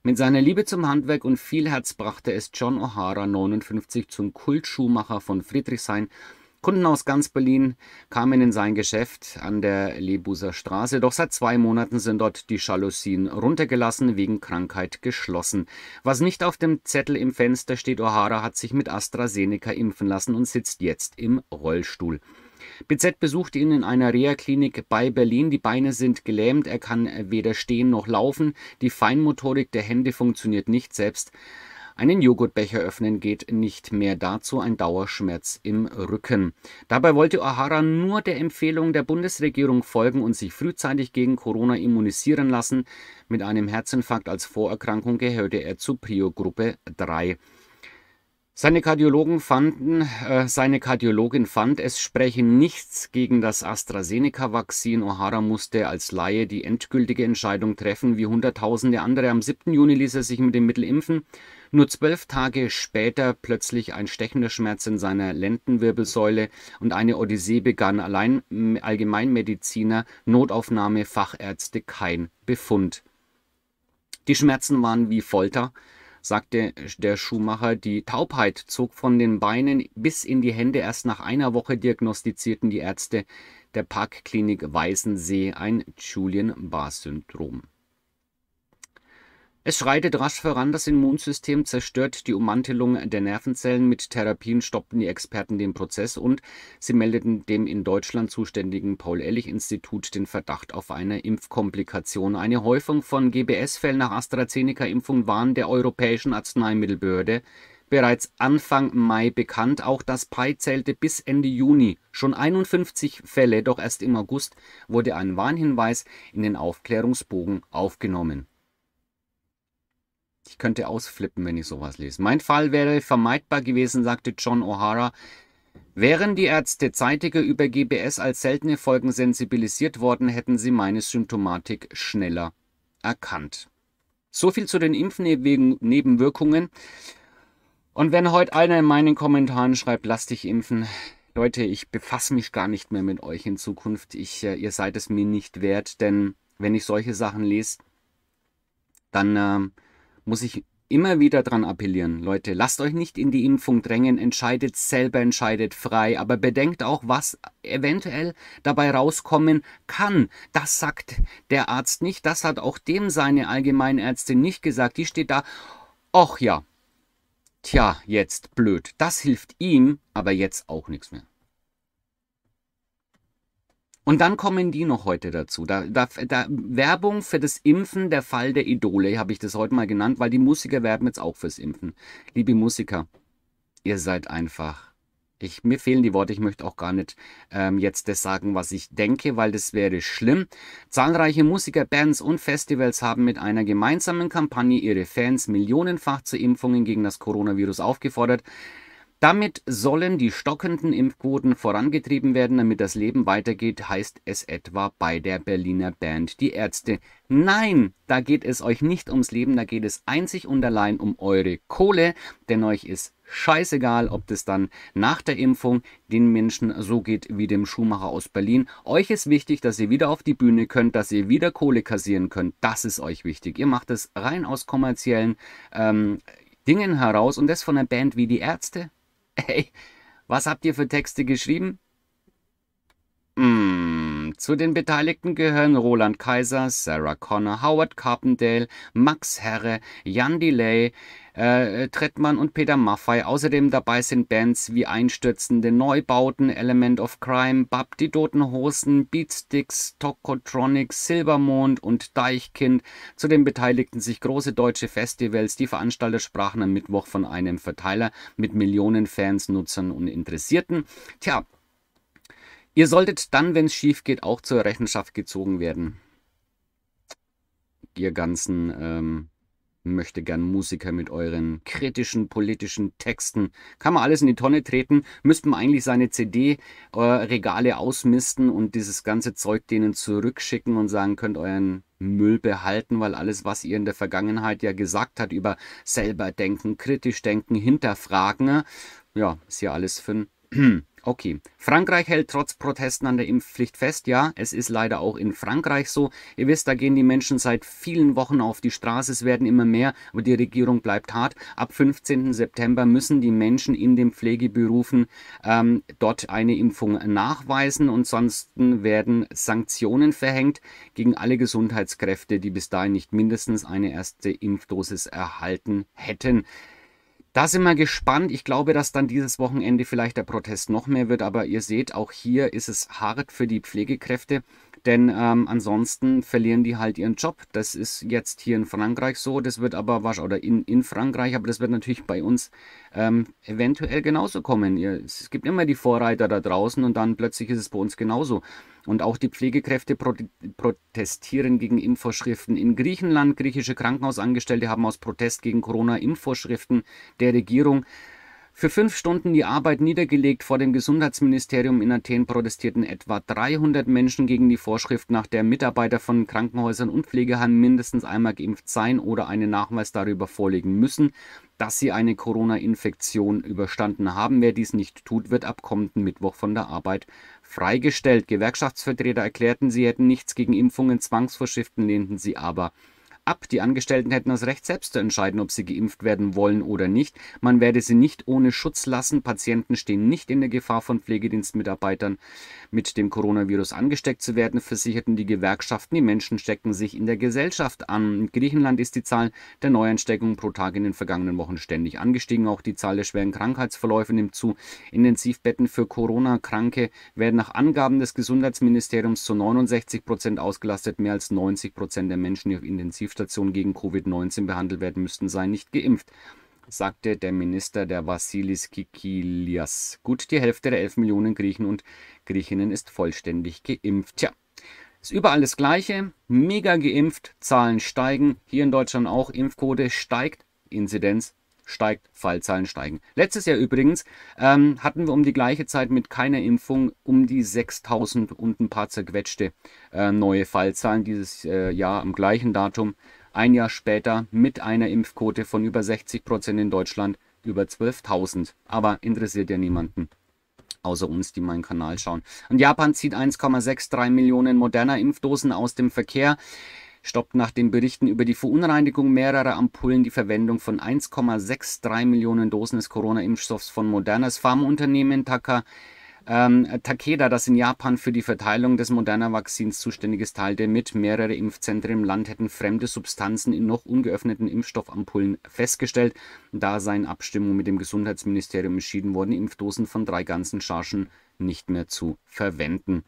Mit seiner Liebe zum Handwerk und viel Herz brachte es John O'Hara 59 zum Kultschuhmacher von Friedrichshain Kunden aus ganz Berlin kamen in sein Geschäft an der Lebuser Straße, doch seit zwei Monaten sind dort die Jalousien runtergelassen, wegen Krankheit geschlossen. Was nicht auf dem Zettel im Fenster steht, O'Hara hat sich mit AstraZeneca impfen lassen und sitzt jetzt im Rollstuhl. BZ besucht ihn in einer Reha-Klinik bei Berlin. Die Beine sind gelähmt, er kann weder stehen noch laufen. Die Feinmotorik der Hände funktioniert nicht. Selbst einen Joghurtbecher öffnen geht nicht mehr, dazu ein Dauerschmerz im Rücken. Dabei wollte O'Hara nur der Empfehlung der Bundesregierung folgen und sich frühzeitig gegen Corona immunisieren lassen. Mit einem Herzinfarkt als Vorerkrankung gehörte er zu Prio-Gruppe 3. Seine Kardiologen fanden, äh, seine Kardiologin fand, es spreche nichts gegen das AstraZeneca-Vakzin. O'Hara musste als Laie die endgültige Entscheidung treffen. Wie hunderttausende andere am 7. Juni ließ er sich mit dem Mittel impfen. Nur zwölf Tage später plötzlich ein stechender Schmerz in seiner Lendenwirbelsäule und eine Odyssee begann. Allein Allgemeinmediziner, Notaufnahme, Fachärzte, kein Befund. Die Schmerzen waren wie Folter, sagte der Schuhmacher. Die Taubheit zog von den Beinen bis in die Hände. Erst nach einer Woche diagnostizierten die Ärzte der Parkklinik Weißensee ein Julian-Barr-Syndrom. Es schreitet rasch voran, das Immunsystem zerstört die Ummantelung der Nervenzellen. Mit Therapien stoppten die Experten den Prozess und sie meldeten dem in Deutschland zuständigen Paul-Ehrlich-Institut den Verdacht auf eine Impfkomplikation. Eine Häufung von GBS-Fällen nach AstraZeneca-Impfung waren der Europäischen Arzneimittelbehörde bereits Anfang Mai bekannt. Auch das PAI zählte bis Ende Juni schon 51 Fälle, doch erst im August wurde ein Warnhinweis in den Aufklärungsbogen aufgenommen könnte ausflippen, wenn ich sowas lese. Mein Fall wäre vermeidbar gewesen, sagte John O'Hara. Wären die Ärzte zeitiger über GBS als seltene Folgen sensibilisiert worden, hätten sie meine Symptomatik schneller erkannt. So viel zu den Impfnebenwirkungen. Und wenn heute einer in meinen Kommentaren schreibt, lass dich impfen, Leute, ich befasse mich gar nicht mehr mit euch in Zukunft. Ich, äh, ihr seid es mir nicht wert, denn wenn ich solche Sachen lese, dann äh, muss ich immer wieder dran appellieren. Leute, lasst euch nicht in die Impfung drängen, entscheidet selber, entscheidet frei, aber bedenkt auch, was eventuell dabei rauskommen kann. Das sagt der Arzt nicht, das hat auch dem seine Allgemeinärztin nicht gesagt. Die steht da, ach ja, tja, jetzt blöd. Das hilft ihm, aber jetzt auch nichts mehr. Und dann kommen die noch heute dazu. Da, da, da Werbung für das Impfen, der Fall der Idole, habe ich das heute mal genannt, weil die Musiker werben jetzt auch fürs Impfen. Liebe Musiker, ihr seid einfach. Ich, mir fehlen die Worte, ich möchte auch gar nicht ähm, jetzt das sagen, was ich denke, weil das wäre schlimm. Zahlreiche Musiker, Bands und Festivals haben mit einer gemeinsamen Kampagne ihre Fans millionenfach zu Impfungen gegen das Coronavirus aufgefordert. Damit sollen die stockenden Impfquoten vorangetrieben werden, damit das Leben weitergeht, heißt es etwa bei der Berliner Band Die Ärzte. Nein, da geht es euch nicht ums Leben, da geht es einzig und allein um eure Kohle, denn euch ist scheißegal, ob das dann nach der Impfung den Menschen so geht wie dem Schuhmacher aus Berlin. Euch ist wichtig, dass ihr wieder auf die Bühne könnt, dass ihr wieder Kohle kassieren könnt. Das ist euch wichtig. Ihr macht es rein aus kommerziellen ähm, Dingen heraus und das von einer Band wie die Ärzte. Ey, was habt ihr für Texte geschrieben? Mm, zu den Beteiligten gehören Roland Kaiser, Sarah Connor, Howard Carpendale, Max Herre, Jan Delay, äh, Trettmann und Peter Maffei. Außerdem dabei sind Bands wie Einstürzende Neubauten, Element of Crime, Bab, die Totenhosen, Beatsticks, Tokotronics, Silbermond und Deichkind. Zudem beteiligten sich große deutsche Festivals. Die Veranstalter sprachen am Mittwoch von einem Verteiler mit Millionen Fans, Nutzern und Interessierten. Tja, ihr solltet dann, wenn es schief geht, auch zur Rechenschaft gezogen werden. Ihr ganzen ähm, möchte gern Musiker mit euren kritischen politischen Texten. Kann man alles in die Tonne treten. müsste man eigentlich seine CD-Regale äh, ausmisten und dieses ganze Zeug denen zurückschicken und sagen, könnt euren Müll behalten, weil alles, was ihr in der Vergangenheit ja gesagt habt über selber denken, kritisch denken, hinterfragen, ne? ja, ist ja alles für einen Okay. Frankreich hält trotz Protesten an der Impfpflicht fest. Ja, es ist leider auch in Frankreich so. Ihr wisst, da gehen die Menschen seit vielen Wochen auf die Straße. Es werden immer mehr, aber die Regierung bleibt hart. Ab 15. September müssen die Menschen in den Pflegeberufen ähm, dort eine Impfung nachweisen. Und sonst werden Sanktionen verhängt gegen alle Gesundheitskräfte, die bis dahin nicht mindestens eine erste Impfdosis erhalten hätten. Da sind wir gespannt. Ich glaube, dass dann dieses Wochenende vielleicht der Protest noch mehr wird, aber ihr seht, auch hier ist es hart für die Pflegekräfte. Denn ähm, ansonsten verlieren die halt ihren Job. Das ist jetzt hier in Frankreich so, das wird aber wahrscheinlich, oder in, in Frankreich, aber das wird natürlich bei uns ähm, eventuell genauso kommen. Es gibt immer die Vorreiter da draußen und dann plötzlich ist es bei uns genauso. Und auch die Pflegekräfte protestieren gegen Impfvorschriften. In Griechenland, griechische Krankenhausangestellte haben aus Protest gegen Corona Impfvorschriften der Regierung für fünf Stunden die Arbeit niedergelegt vor dem Gesundheitsministerium in Athen protestierten etwa 300 Menschen gegen die Vorschrift, nach der Mitarbeiter von Krankenhäusern und Pflegeheimen mindestens einmal geimpft sein oder einen Nachweis darüber vorlegen müssen, dass sie eine Corona-Infektion überstanden haben. Wer dies nicht tut, wird ab kommenden Mittwoch von der Arbeit freigestellt. Gewerkschaftsvertreter erklärten, sie hätten nichts gegen Impfungen, Zwangsvorschriften lehnten sie aber ab. Die Angestellten hätten das Recht, selbst zu entscheiden, ob sie geimpft werden wollen oder nicht. Man werde sie nicht ohne Schutz lassen. Patienten stehen nicht in der Gefahr, von Pflegedienstmitarbeitern mit dem Coronavirus angesteckt zu werden, versicherten die Gewerkschaften. Die Menschen stecken sich in der Gesellschaft an. In Griechenland ist die Zahl der Neuansteckungen pro Tag in den vergangenen Wochen ständig angestiegen. Auch die Zahl der schweren Krankheitsverläufe nimmt zu. Intensivbetten für Corona-Kranke werden nach Angaben des Gesundheitsministeriums zu 69 Prozent ausgelastet. Mehr als 90 Prozent der Menschen, die auf Intensiv Intensivstation gegen Covid-19 behandelt werden müssten, seien nicht geimpft, sagte der Minister der Vassilis Kikilias. Gut die Hälfte der 11 Millionen Griechen und Griechinnen ist vollständig geimpft. Tja, ist überall das Gleiche. Mega geimpft, Zahlen steigen. Hier in Deutschland auch. Impfquote steigt, Inzidenz steigt, Fallzahlen steigen. Letztes Jahr übrigens ähm, hatten wir um die gleiche Zeit mit keiner Impfung um die 6000 und ein paar zerquetschte äh, neue Fallzahlen. Dieses äh, Jahr am gleichen Datum, ein Jahr später mit einer Impfquote von über 60 Prozent in Deutschland über 12.000. Aber interessiert ja niemanden außer uns, die meinen Kanal schauen. Und Japan zieht 1,63 Millionen moderner Impfdosen aus dem Verkehr stoppt nach den Berichten über die Verunreinigung mehrerer Ampullen die Verwendung von 1,63 Millionen Dosen des Corona-Impfstoffs von Modernas Pharmaunternehmen Taka, ähm, Takeda, das in Japan für die Verteilung des moderna vaccins zuständig ist, teilte mit, mehrere Impfzentren im Land hätten fremde Substanzen in noch ungeöffneten Impfstoffampullen festgestellt, da seien Abstimmungen mit dem Gesundheitsministerium entschieden worden, Impfdosen von drei ganzen Chargen nicht mehr zu verwenden.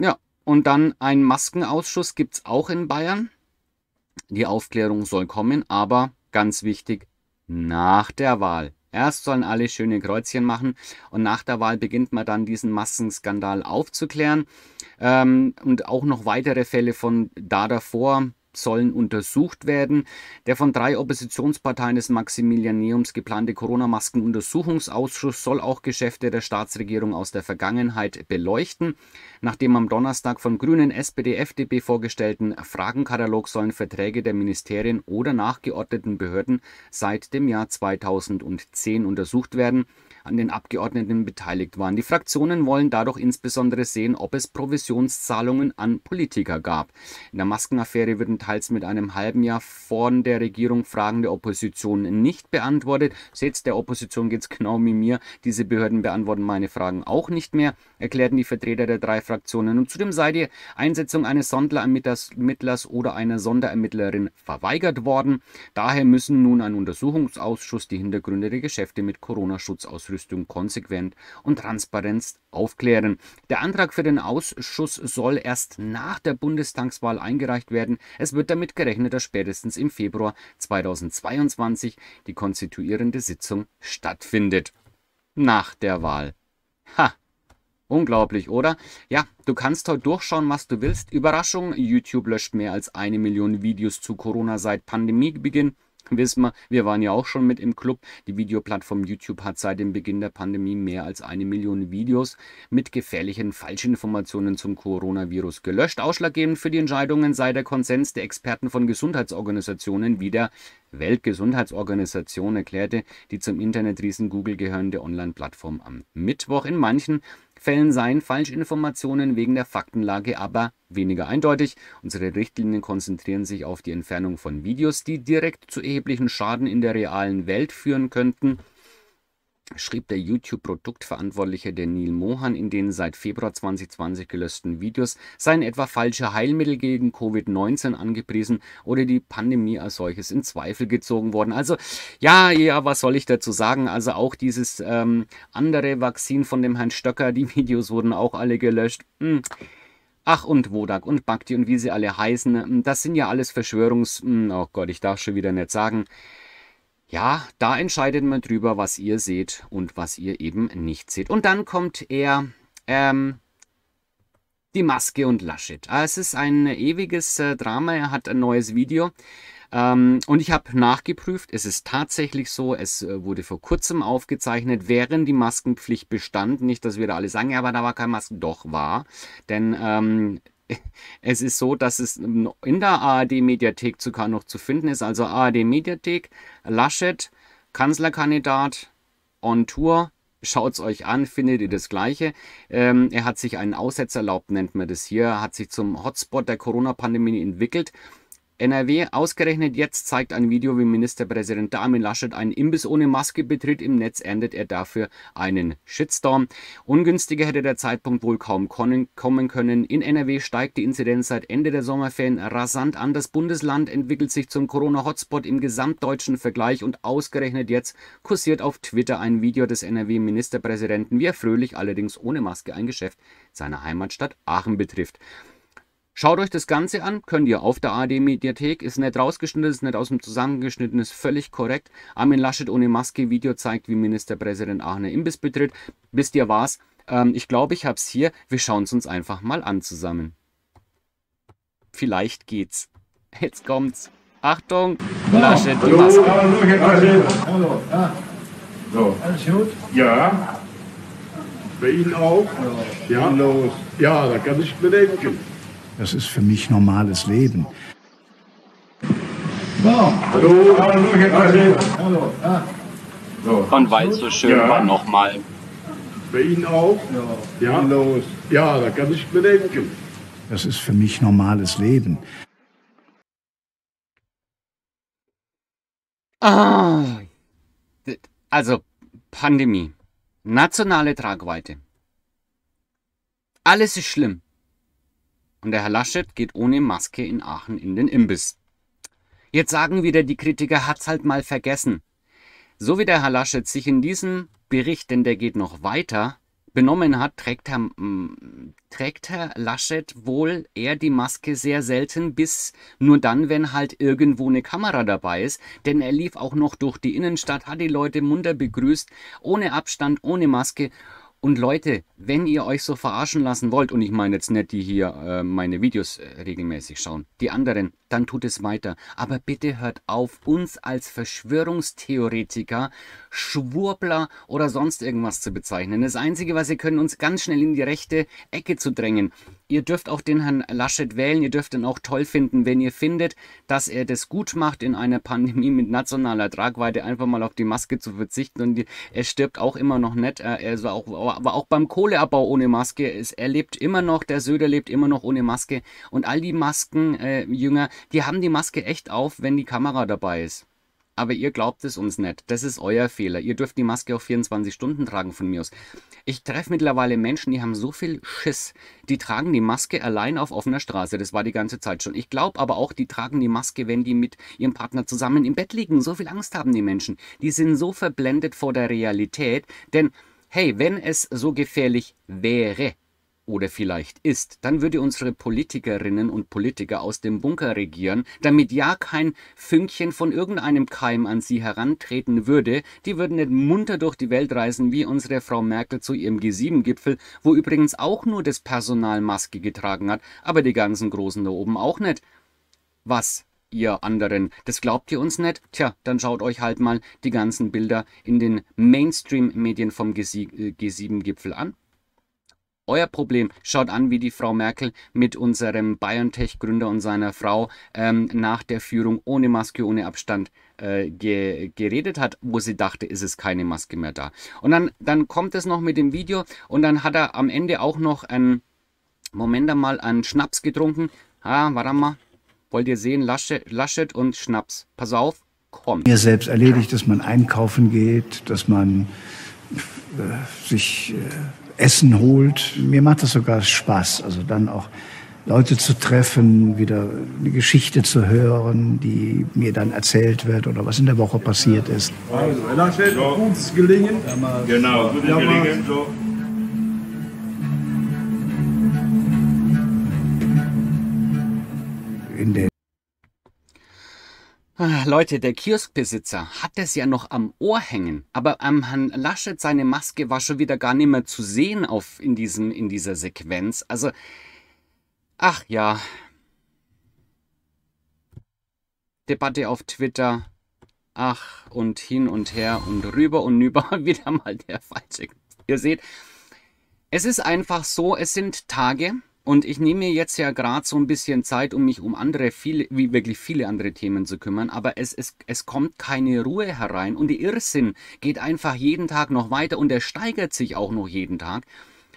Ja, und dann ein Maskenausschuss gibt es auch in Bayern. Die Aufklärung soll kommen, aber ganz wichtig, nach der Wahl. Erst sollen alle schöne Kreuzchen machen und nach der Wahl beginnt man dann diesen Massenskandal aufzuklären ähm, und auch noch weitere Fälle von da davor sollen untersucht werden. Der von drei Oppositionsparteien des Maximilianeums geplante Corona-Masken-Untersuchungsausschuss soll auch Geschäfte der Staatsregierung aus der Vergangenheit beleuchten. Nach dem am Donnerstag von Grünen, SPD, FDP vorgestellten Fragenkatalog sollen Verträge der Ministerien oder nachgeordneten Behörden seit dem Jahr 2010 untersucht werden. An den Abgeordneten beteiligt waren. Die Fraktionen wollen dadurch insbesondere sehen, ob es Provisionszahlungen an Politiker gab. In der Maskenaffäre würden teils mit einem halben Jahr von der Regierung Fragen der Opposition nicht beantwortet. Selbst der Opposition geht es genau wie mir. Diese Behörden beantworten meine Fragen auch nicht mehr erklärten die Vertreter der drei Fraktionen. Und zudem sei die Einsetzung eines Sonderermittlers oder einer Sonderermittlerin verweigert worden. Daher müssen nun ein Untersuchungsausschuss die Hintergründe der Geschäfte mit Corona-Schutzausrüstung konsequent und transparent aufklären. Der Antrag für den Ausschuss soll erst nach der Bundestagswahl eingereicht werden. Es wird damit gerechnet, dass spätestens im Februar 2022 die konstituierende Sitzung stattfindet. Nach der Wahl. Ha! Unglaublich, oder? Ja, du kannst heute durchschauen, was du willst. Überraschung, YouTube löscht mehr als eine Million Videos zu Corona seit Pandemiebeginn. Wissen wir, wir waren ja auch schon mit im Club. Die Videoplattform YouTube hat seit dem Beginn der Pandemie mehr als eine Million Videos mit gefährlichen Falschinformationen zum Coronavirus gelöscht. Ausschlaggebend für die Entscheidungen sei der Konsens der Experten von Gesundheitsorganisationen wie der Weltgesundheitsorganisation erklärte, die zum Internetriesen Google gehörende Online-Plattform am Mittwoch. In manchen Fällen seien Falschinformationen wegen der Faktenlage aber weniger eindeutig. Unsere Richtlinien konzentrieren sich auf die Entfernung von Videos, die direkt zu erheblichen Schaden in der realen Welt führen könnten schrieb der YouTube-Produktverantwortliche der Neil Mohan in den seit Februar 2020 gelöschten Videos, seien etwa falsche Heilmittel gegen Covid-19 angepriesen oder die Pandemie als solches in Zweifel gezogen worden. Also ja, ja, was soll ich dazu sagen? Also auch dieses ähm, andere Vakzin von dem Herrn Stöcker, die Videos wurden auch alle gelöscht. Hm. Ach und Wodak und Bakti und wie sie alle heißen, hm, das sind ja alles Verschwörungs... Hm, oh Gott, ich darf schon wieder nicht sagen ja, da entscheidet man drüber, was ihr seht und was ihr eben nicht seht. Und dann kommt er, ähm, die Maske und Laschet. Ah, es ist ein ewiges äh, Drama. Er hat ein neues Video. Ähm, und ich habe nachgeprüft, es ist tatsächlich so, es äh, wurde vor kurzem aufgezeichnet, während die Maskenpflicht bestand. Nicht, dass wir da alle sagen, ja, aber da war kein Masken. Doch, war. Denn ähm, *laughs* es ist so, dass es in der ARD-Mediathek sogar noch zu finden ist. Also ARD-Mediathek, Laschet, Kanzlerkandidat, on Tour. Schaut es euch an, findet ihr das Gleiche. Ähm, er hat sich einen Aussetzer erlaubt, nennt man das hier. Er hat sich zum Hotspot der Corona-Pandemie entwickelt. NRW ausgerechnet jetzt zeigt ein Video, wie Ministerpräsident Armin Laschet einen Imbiss ohne Maske betritt. Im Netz erntet er dafür einen Shitstorm. Ungünstiger hätte der Zeitpunkt wohl kaum kommen können. In NRW steigt die Inzidenz seit Ende der Sommerferien rasant an. Das Bundesland entwickelt sich zum Corona-Hotspot im gesamtdeutschen Vergleich und ausgerechnet jetzt kursiert auf Twitter ein Video des NRW-Ministerpräsidenten, wie er fröhlich allerdings ohne Maske ein Geschäft seiner Heimatstadt Aachen betrifft. Schaut euch das Ganze an, könnt ihr auf der ARD-Mediathek, ist nicht rausgeschnitten, ist nicht aus dem Zusammengeschnitten, ist völlig korrekt. Armin Laschet ohne Maske, Video zeigt, wie Ministerpräsident Aachener Imbiss betritt. Wisst ihr was? Ähm, ich glaube, ich habe es hier. Wir schauen es uns einfach mal an zusammen. Vielleicht geht's. Jetzt kommt's. Achtung, genau. Laschet, die Maske. Hallo, hallo, Hallo, So. Alles gut? Ja. Bei Ihnen auch? Ja. Ja, da kann ich bedenken. Das ist für mich normales Leben. Hallo, hallo, hallo. hallo. Ah. Und weil es so schön ja. war nochmal. Bei Ihnen auch? Ja. ja. Los. Ja, da kann ich bedenken. Das ist für mich normales Leben. Ah, also Pandemie, nationale Tragweite. Alles ist schlimm. Und der Herr Laschet geht ohne Maske in Aachen in den Imbiss. Jetzt sagen wieder die Kritiker, hat's halt mal vergessen. So wie der Herr Laschet sich in diesem Bericht, denn der geht noch weiter, benommen hat, trägt Herr, trägt Herr Laschet wohl eher die Maske sehr selten, bis nur dann, wenn halt irgendwo eine Kamera dabei ist. Denn er lief auch noch durch die Innenstadt, hat die Leute munter begrüßt, ohne Abstand, ohne Maske. Und Leute, wenn ihr euch so verarschen lassen wollt, und ich meine jetzt nicht die hier äh, meine Videos äh, regelmäßig schauen, die anderen, dann tut es weiter. Aber bitte hört auf, uns als Verschwörungstheoretiker, Schwurbler oder sonst irgendwas zu bezeichnen. Das Einzige, was ihr könnt, uns ganz schnell in die rechte Ecke zu drängen. Ihr dürft auch den Herrn Laschet wählen, ihr dürft ihn auch toll finden, wenn ihr findet, dass er das gut macht, in einer Pandemie mit nationaler Tragweite einfach mal auf die Maske zu verzichten. Und die, er stirbt auch immer noch nicht. Er ist auch aber auch beim Kohleabbau ohne Maske. Es, er lebt immer noch, der Söder lebt immer noch ohne Maske. Und all die Maskenjünger, äh, die haben die Maske echt auf, wenn die Kamera dabei ist. Aber ihr glaubt es uns nicht. Das ist euer Fehler. Ihr dürft die Maske auch 24 Stunden tragen von mir aus. Ich treffe mittlerweile Menschen, die haben so viel Schiss. Die tragen die Maske allein auf offener Straße. Das war die ganze Zeit schon. Ich glaube aber auch, die tragen die Maske, wenn die mit ihrem Partner zusammen im Bett liegen. So viel Angst haben die Menschen. Die sind so verblendet vor der Realität. Denn hey, wenn es so gefährlich wäre oder vielleicht ist, dann würde unsere Politikerinnen und Politiker aus dem Bunker regieren, damit ja kein Fünkchen von irgendeinem Keim an sie herantreten würde, die würden nicht munter durch die Welt reisen wie unsere Frau Merkel zu ihrem G7-Gipfel, wo übrigens auch nur das Personal Maske getragen hat, aber die ganzen Großen da oben auch nicht. Was ihr anderen. Das glaubt ihr uns nicht? Tja, dann schaut euch halt mal die ganzen Bilder in den Mainstream-Medien vom G7-Gipfel äh, an. Euer Problem. Schaut an, wie die Frau Merkel mit unserem BioNTech-Gründer und seiner Frau ähm, nach der Führung ohne Maske, ohne Abstand äh, ge geredet hat, wo sie dachte, ist es keine Maske mehr da. Und dann, dann kommt es noch mit dem Video und dann hat er am Ende auch noch einen Moment einmal einen Schnaps getrunken. Ah, warte mal. Wollt ihr sehen, Laschet, Laschet und Schnaps. Pass auf, komm. Mir selbst erledigt, dass man einkaufen geht, dass man äh, sich äh, Essen holt. Mir macht das sogar Spaß. Also dann auch Leute zu treffen, wieder eine Geschichte zu hören, die mir dann erzählt wird oder was in der Woche passiert ist. Also, Laschet, uns gelingen. Genau, gut gelingen. So. Ah, Leute, der Kioskbesitzer hat es ja noch am Ohr hängen, aber am ähm, Herrn Laschet seine Maske war schon wieder gar nicht mehr zu sehen auf, in, diesem, in dieser Sequenz. Also, ach ja. Debatte auf Twitter. Ach, und hin und her und rüber und rüber. *laughs* wieder mal der falsche. Ihr seht, es ist einfach so, es sind Tage, und ich nehme mir jetzt ja gerade so ein bisschen Zeit, um mich um andere, viele, wie wirklich viele andere Themen zu kümmern, aber es, es, es kommt keine Ruhe herein und der Irrsinn geht einfach jeden Tag noch weiter und er steigert sich auch noch jeden Tag.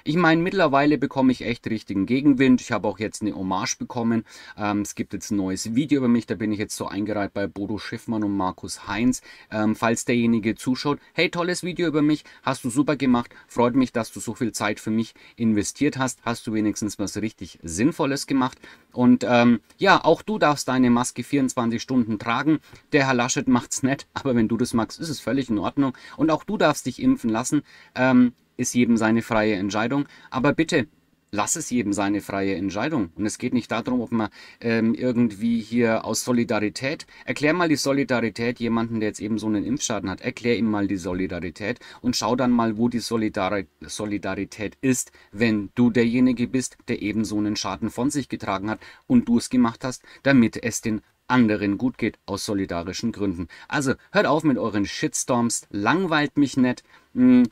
Ich meine, mittlerweile bekomme ich echt richtigen Gegenwind. Ich habe auch jetzt eine Hommage bekommen. Ähm, es gibt jetzt ein neues Video über mich, da bin ich jetzt so eingereiht bei Bodo Schiffmann und Markus Heinz. Ähm, falls derjenige zuschaut, hey, tolles Video über mich, hast du super gemacht, freut mich, dass du so viel Zeit für mich investiert hast, hast du wenigstens was richtig Sinnvolles gemacht. Und ähm, ja, auch du darfst deine Maske 24 Stunden tragen. Der Herr Laschet macht es nett, aber wenn du das magst, ist es völlig in Ordnung. Und auch du darfst dich impfen lassen. Ähm, ist jedem seine freie Entscheidung. Aber bitte, lass es jedem seine freie Entscheidung. Und es geht nicht darum, ob man ähm, irgendwie hier aus Solidarität, erklär mal die Solidarität jemanden, der jetzt eben so einen Impfschaden hat, erklär ihm mal die Solidarität und schau dann mal, wo die Solidar Solidarität ist, wenn du derjenige bist, der eben so einen Schaden von sich getragen hat und du es gemacht hast, damit es den anderen gut geht, aus solidarischen Gründen. Also hört auf mit euren Shitstorms, langweilt mich nicht. Mh, hm,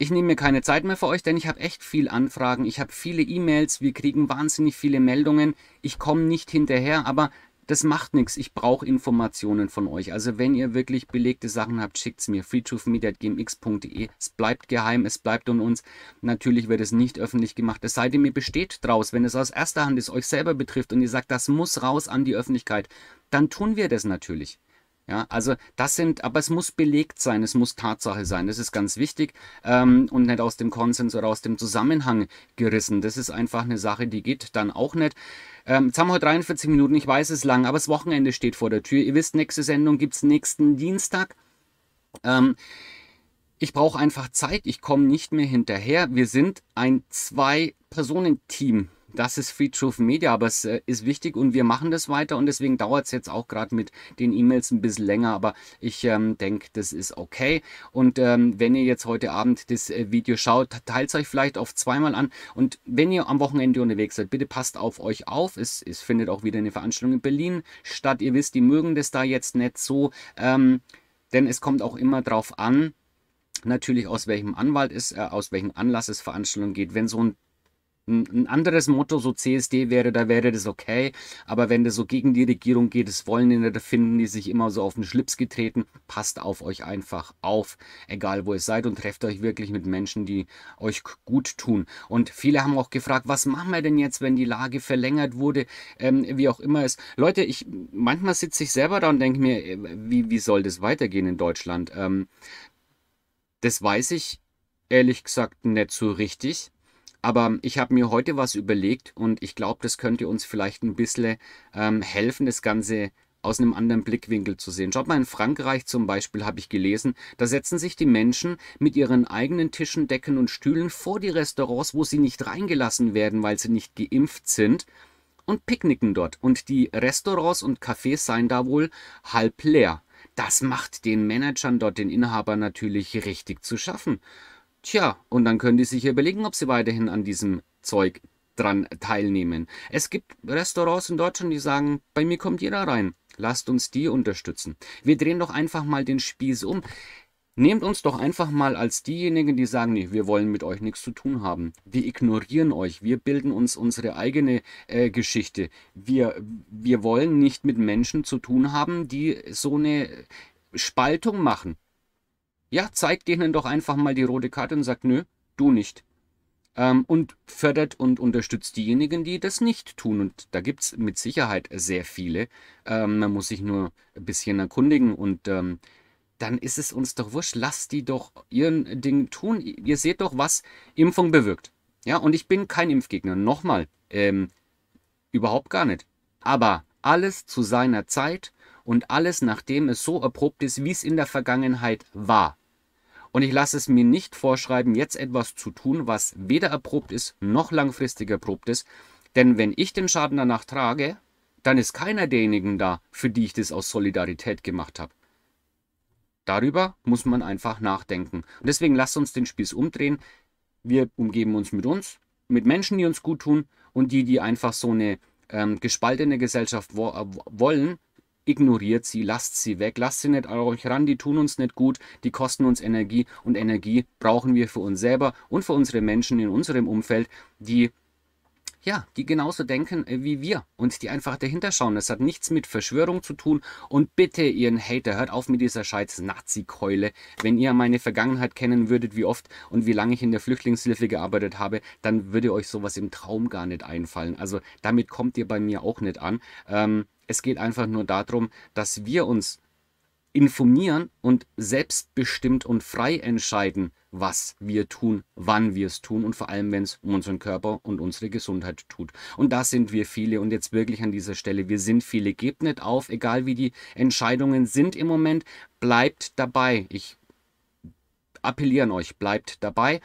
ich nehme mir keine Zeit mehr für euch, denn ich habe echt viel Anfragen. Ich habe viele E-Mails, wir kriegen wahnsinnig viele Meldungen. Ich komme nicht hinterher, aber das macht nichts. Ich brauche Informationen von euch. Also wenn ihr wirklich belegte Sachen habt, schickt es mir. freetruthmedia.gmx.de Es bleibt geheim, es bleibt um uns. Natürlich wird es nicht öffentlich gemacht. Es sei denn, ihr besteht draus. Wenn es aus erster Hand ist, euch selber betrifft und ihr sagt, das muss raus an die Öffentlichkeit, dann tun wir das natürlich. Ja, also das sind, aber es muss belegt sein, es muss Tatsache sein, das ist ganz wichtig ähm, und nicht aus dem Konsens oder aus dem Zusammenhang gerissen. Das ist einfach eine Sache, die geht dann auch nicht. Ähm, jetzt haben wir heute 43 Minuten, ich weiß es lang, aber das Wochenende steht vor der Tür. Ihr wisst, nächste Sendung gibt es nächsten Dienstag. Ähm, ich brauche einfach Zeit, ich komme nicht mehr hinterher. Wir sind ein Zwei-Personen-Team das ist Free Truth Media, aber es äh, ist wichtig und wir machen das weiter und deswegen dauert es jetzt auch gerade mit den E-Mails ein bisschen länger, aber ich ähm, denke, das ist okay. Und ähm, wenn ihr jetzt heute Abend das äh, Video schaut, teilt es euch vielleicht auf zweimal an und wenn ihr am Wochenende unterwegs seid, bitte passt auf euch auf. Es, es findet auch wieder eine Veranstaltung in Berlin statt. Ihr wisst, die mögen das da jetzt nicht so, ähm, denn es kommt auch immer drauf an, natürlich aus welchem Anwalt es, äh, aus welchem Anlass es Veranstaltung geht. Wenn so ein ein anderes Motto, so CSD wäre, da wäre das okay. Aber wenn das so gegen die Regierung geht, das wollen die nicht, da finden die sich immer so auf den Schlips getreten. Passt auf euch einfach auf, egal wo ihr seid und trefft euch wirklich mit Menschen, die euch gut tun. Und viele haben auch gefragt, was machen wir denn jetzt, wenn die Lage verlängert wurde, ähm, wie auch immer es. Leute, ich manchmal sitze ich selber da und denke mir, äh, wie, wie soll das weitergehen in Deutschland? Ähm, das weiß ich ehrlich gesagt nicht so richtig aber ich habe mir heute was überlegt und ich glaube, das könnte uns vielleicht ein bisschen ähm, helfen, das Ganze aus einem anderen Blickwinkel zu sehen. Schaut mal, in Frankreich zum Beispiel habe ich gelesen, da setzen sich die Menschen mit ihren eigenen Tischen, Decken und Stühlen vor die Restaurants, wo sie nicht reingelassen werden, weil sie nicht geimpft sind, und picknicken dort. Und die Restaurants und Cafés seien da wohl halb leer. Das macht den Managern dort, den Inhabern natürlich richtig zu schaffen. Tja, und dann können die sich überlegen, ob sie weiterhin an diesem Zeug dran teilnehmen. Es gibt Restaurants in Deutschland, die sagen, bei mir kommt jeder rein. Lasst uns die unterstützen. Wir drehen doch einfach mal den Spieß um. Nehmt uns doch einfach mal als diejenigen, die sagen, nee, wir wollen mit euch nichts zu tun haben. Wir ignorieren euch. Wir bilden uns unsere eigene äh, Geschichte. Wir, wir wollen nicht mit Menschen zu tun haben, die so eine Spaltung machen. Ja, zeigt denen doch einfach mal die rote Karte und sagt, nö, du nicht. Ähm, und fördert und unterstützt diejenigen, die das nicht tun. Und da gibt es mit Sicherheit sehr viele. Ähm, man muss sich nur ein bisschen erkundigen und ähm, dann ist es uns doch wurscht. Lasst die doch ihren Ding tun. Ihr seht doch, was Impfung bewirkt. Ja, und ich bin kein Impfgegner. Nochmal, ähm, überhaupt gar nicht. Aber alles zu seiner Zeit und alles, nachdem es so erprobt ist, wie es in der Vergangenheit war. Und ich lasse es mir nicht vorschreiben, jetzt etwas zu tun, was weder erprobt ist noch langfristig erprobt ist. Denn wenn ich den Schaden danach trage, dann ist keiner derjenigen da, für die ich das aus Solidarität gemacht habe. Darüber muss man einfach nachdenken. Und deswegen lasst uns den Spieß umdrehen. Wir umgeben uns mit uns, mit Menschen, die uns gut tun und die, die einfach so eine ähm, gespaltene Gesellschaft wo wollen, ignoriert sie, lasst sie weg, lasst sie nicht an euch ran, die tun uns nicht gut, die kosten uns Energie und Energie brauchen wir für uns selber und für unsere Menschen in unserem Umfeld, die ja, die genauso denken äh, wie wir und die einfach dahinter schauen. Das hat nichts mit Verschwörung zu tun. Und bitte, ihren Hater, hört auf mit dieser scheiß Nazi-Keule. Wenn ihr meine Vergangenheit kennen würdet, wie oft und wie lange ich in der Flüchtlingshilfe gearbeitet habe, dann würde euch sowas im Traum gar nicht einfallen. Also damit kommt ihr bei mir auch nicht an. Ähm, es geht einfach nur darum, dass wir uns informieren und selbstbestimmt und frei entscheiden, was wir tun, wann wir es tun und vor allem, wenn es um unseren Körper und unsere Gesundheit tut. Und da sind wir viele und jetzt wirklich an dieser Stelle, wir sind viele. Gebt nicht auf, egal wie die Entscheidungen sind im Moment, bleibt dabei. Ich appelliere an euch, bleibt dabei.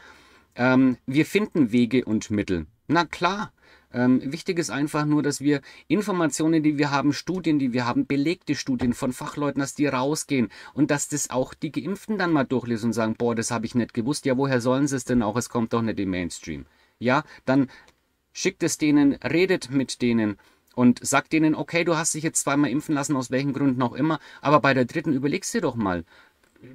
Ähm, wir finden Wege und Mittel. Na klar, ähm, wichtig ist einfach nur, dass wir Informationen, die wir haben, Studien, die wir haben, belegte Studien von Fachleuten, dass die rausgehen und dass das auch die Geimpften dann mal durchlesen und sagen, boah, das habe ich nicht gewusst. Ja, woher sollen sie es denn auch? Es kommt doch nicht im Mainstream. Ja, dann schickt es denen, redet mit denen und sagt denen, okay, du hast dich jetzt zweimal impfen lassen, aus welchen Gründen auch immer, aber bei der dritten überlegst du doch mal,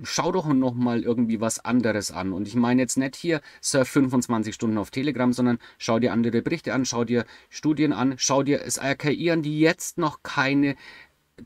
schau doch noch mal irgendwie was anderes an. Und ich meine jetzt nicht hier, surf 25 Stunden auf Telegram, sondern schau dir andere Berichte an, schau dir Studien an, schau dir das RKI an, die jetzt noch keine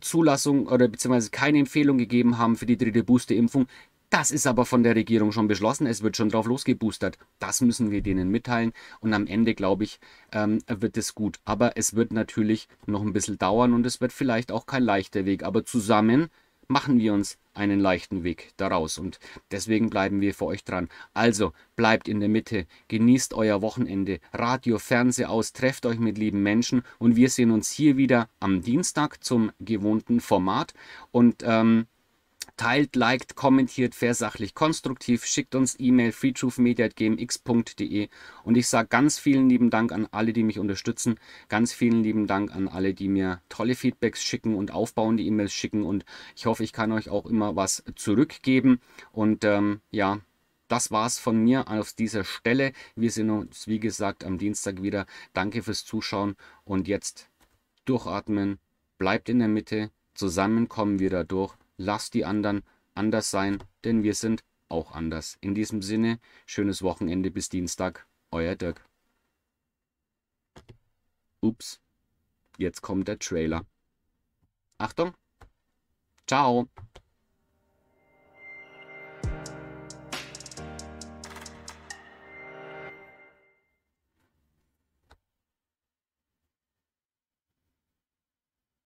Zulassung oder beziehungsweise keine Empfehlung gegeben haben für die dritte Booster-Impfung. Das ist aber von der Regierung schon beschlossen. Es wird schon drauf losgeboostert. Das müssen wir denen mitteilen. Und am Ende, glaube ich, ähm, wird es gut. Aber es wird natürlich noch ein bisschen dauern und es wird vielleicht auch kein leichter Weg. Aber zusammen machen wir uns einen leichten Weg daraus. Und deswegen bleiben wir für euch dran. Also bleibt in der Mitte, genießt euer Wochenende, Radio, Fernseh aus, trefft euch mit lieben Menschen und wir sehen uns hier wieder am Dienstag zum gewohnten Format. Und ähm, Teilt, liked, kommentiert, versachlich, konstruktiv, schickt uns E-Mail freetruthmedia.gmx.de und ich sage ganz vielen lieben Dank an alle, die mich unterstützen, ganz vielen lieben Dank an alle, die mir tolle Feedbacks schicken und aufbauende E-Mails schicken und ich hoffe, ich kann euch auch immer was zurückgeben und ähm, ja, das war's von mir auf dieser Stelle. Wir sehen uns, wie gesagt, am Dienstag wieder. Danke fürs Zuschauen und jetzt durchatmen, bleibt in der Mitte, zusammen kommen wir da durch lass die anderen anders sein, denn wir sind auch anders. In diesem Sinne, schönes Wochenende bis Dienstag, euer Dirk. Ups, jetzt kommt der Trailer. Achtung, ciao.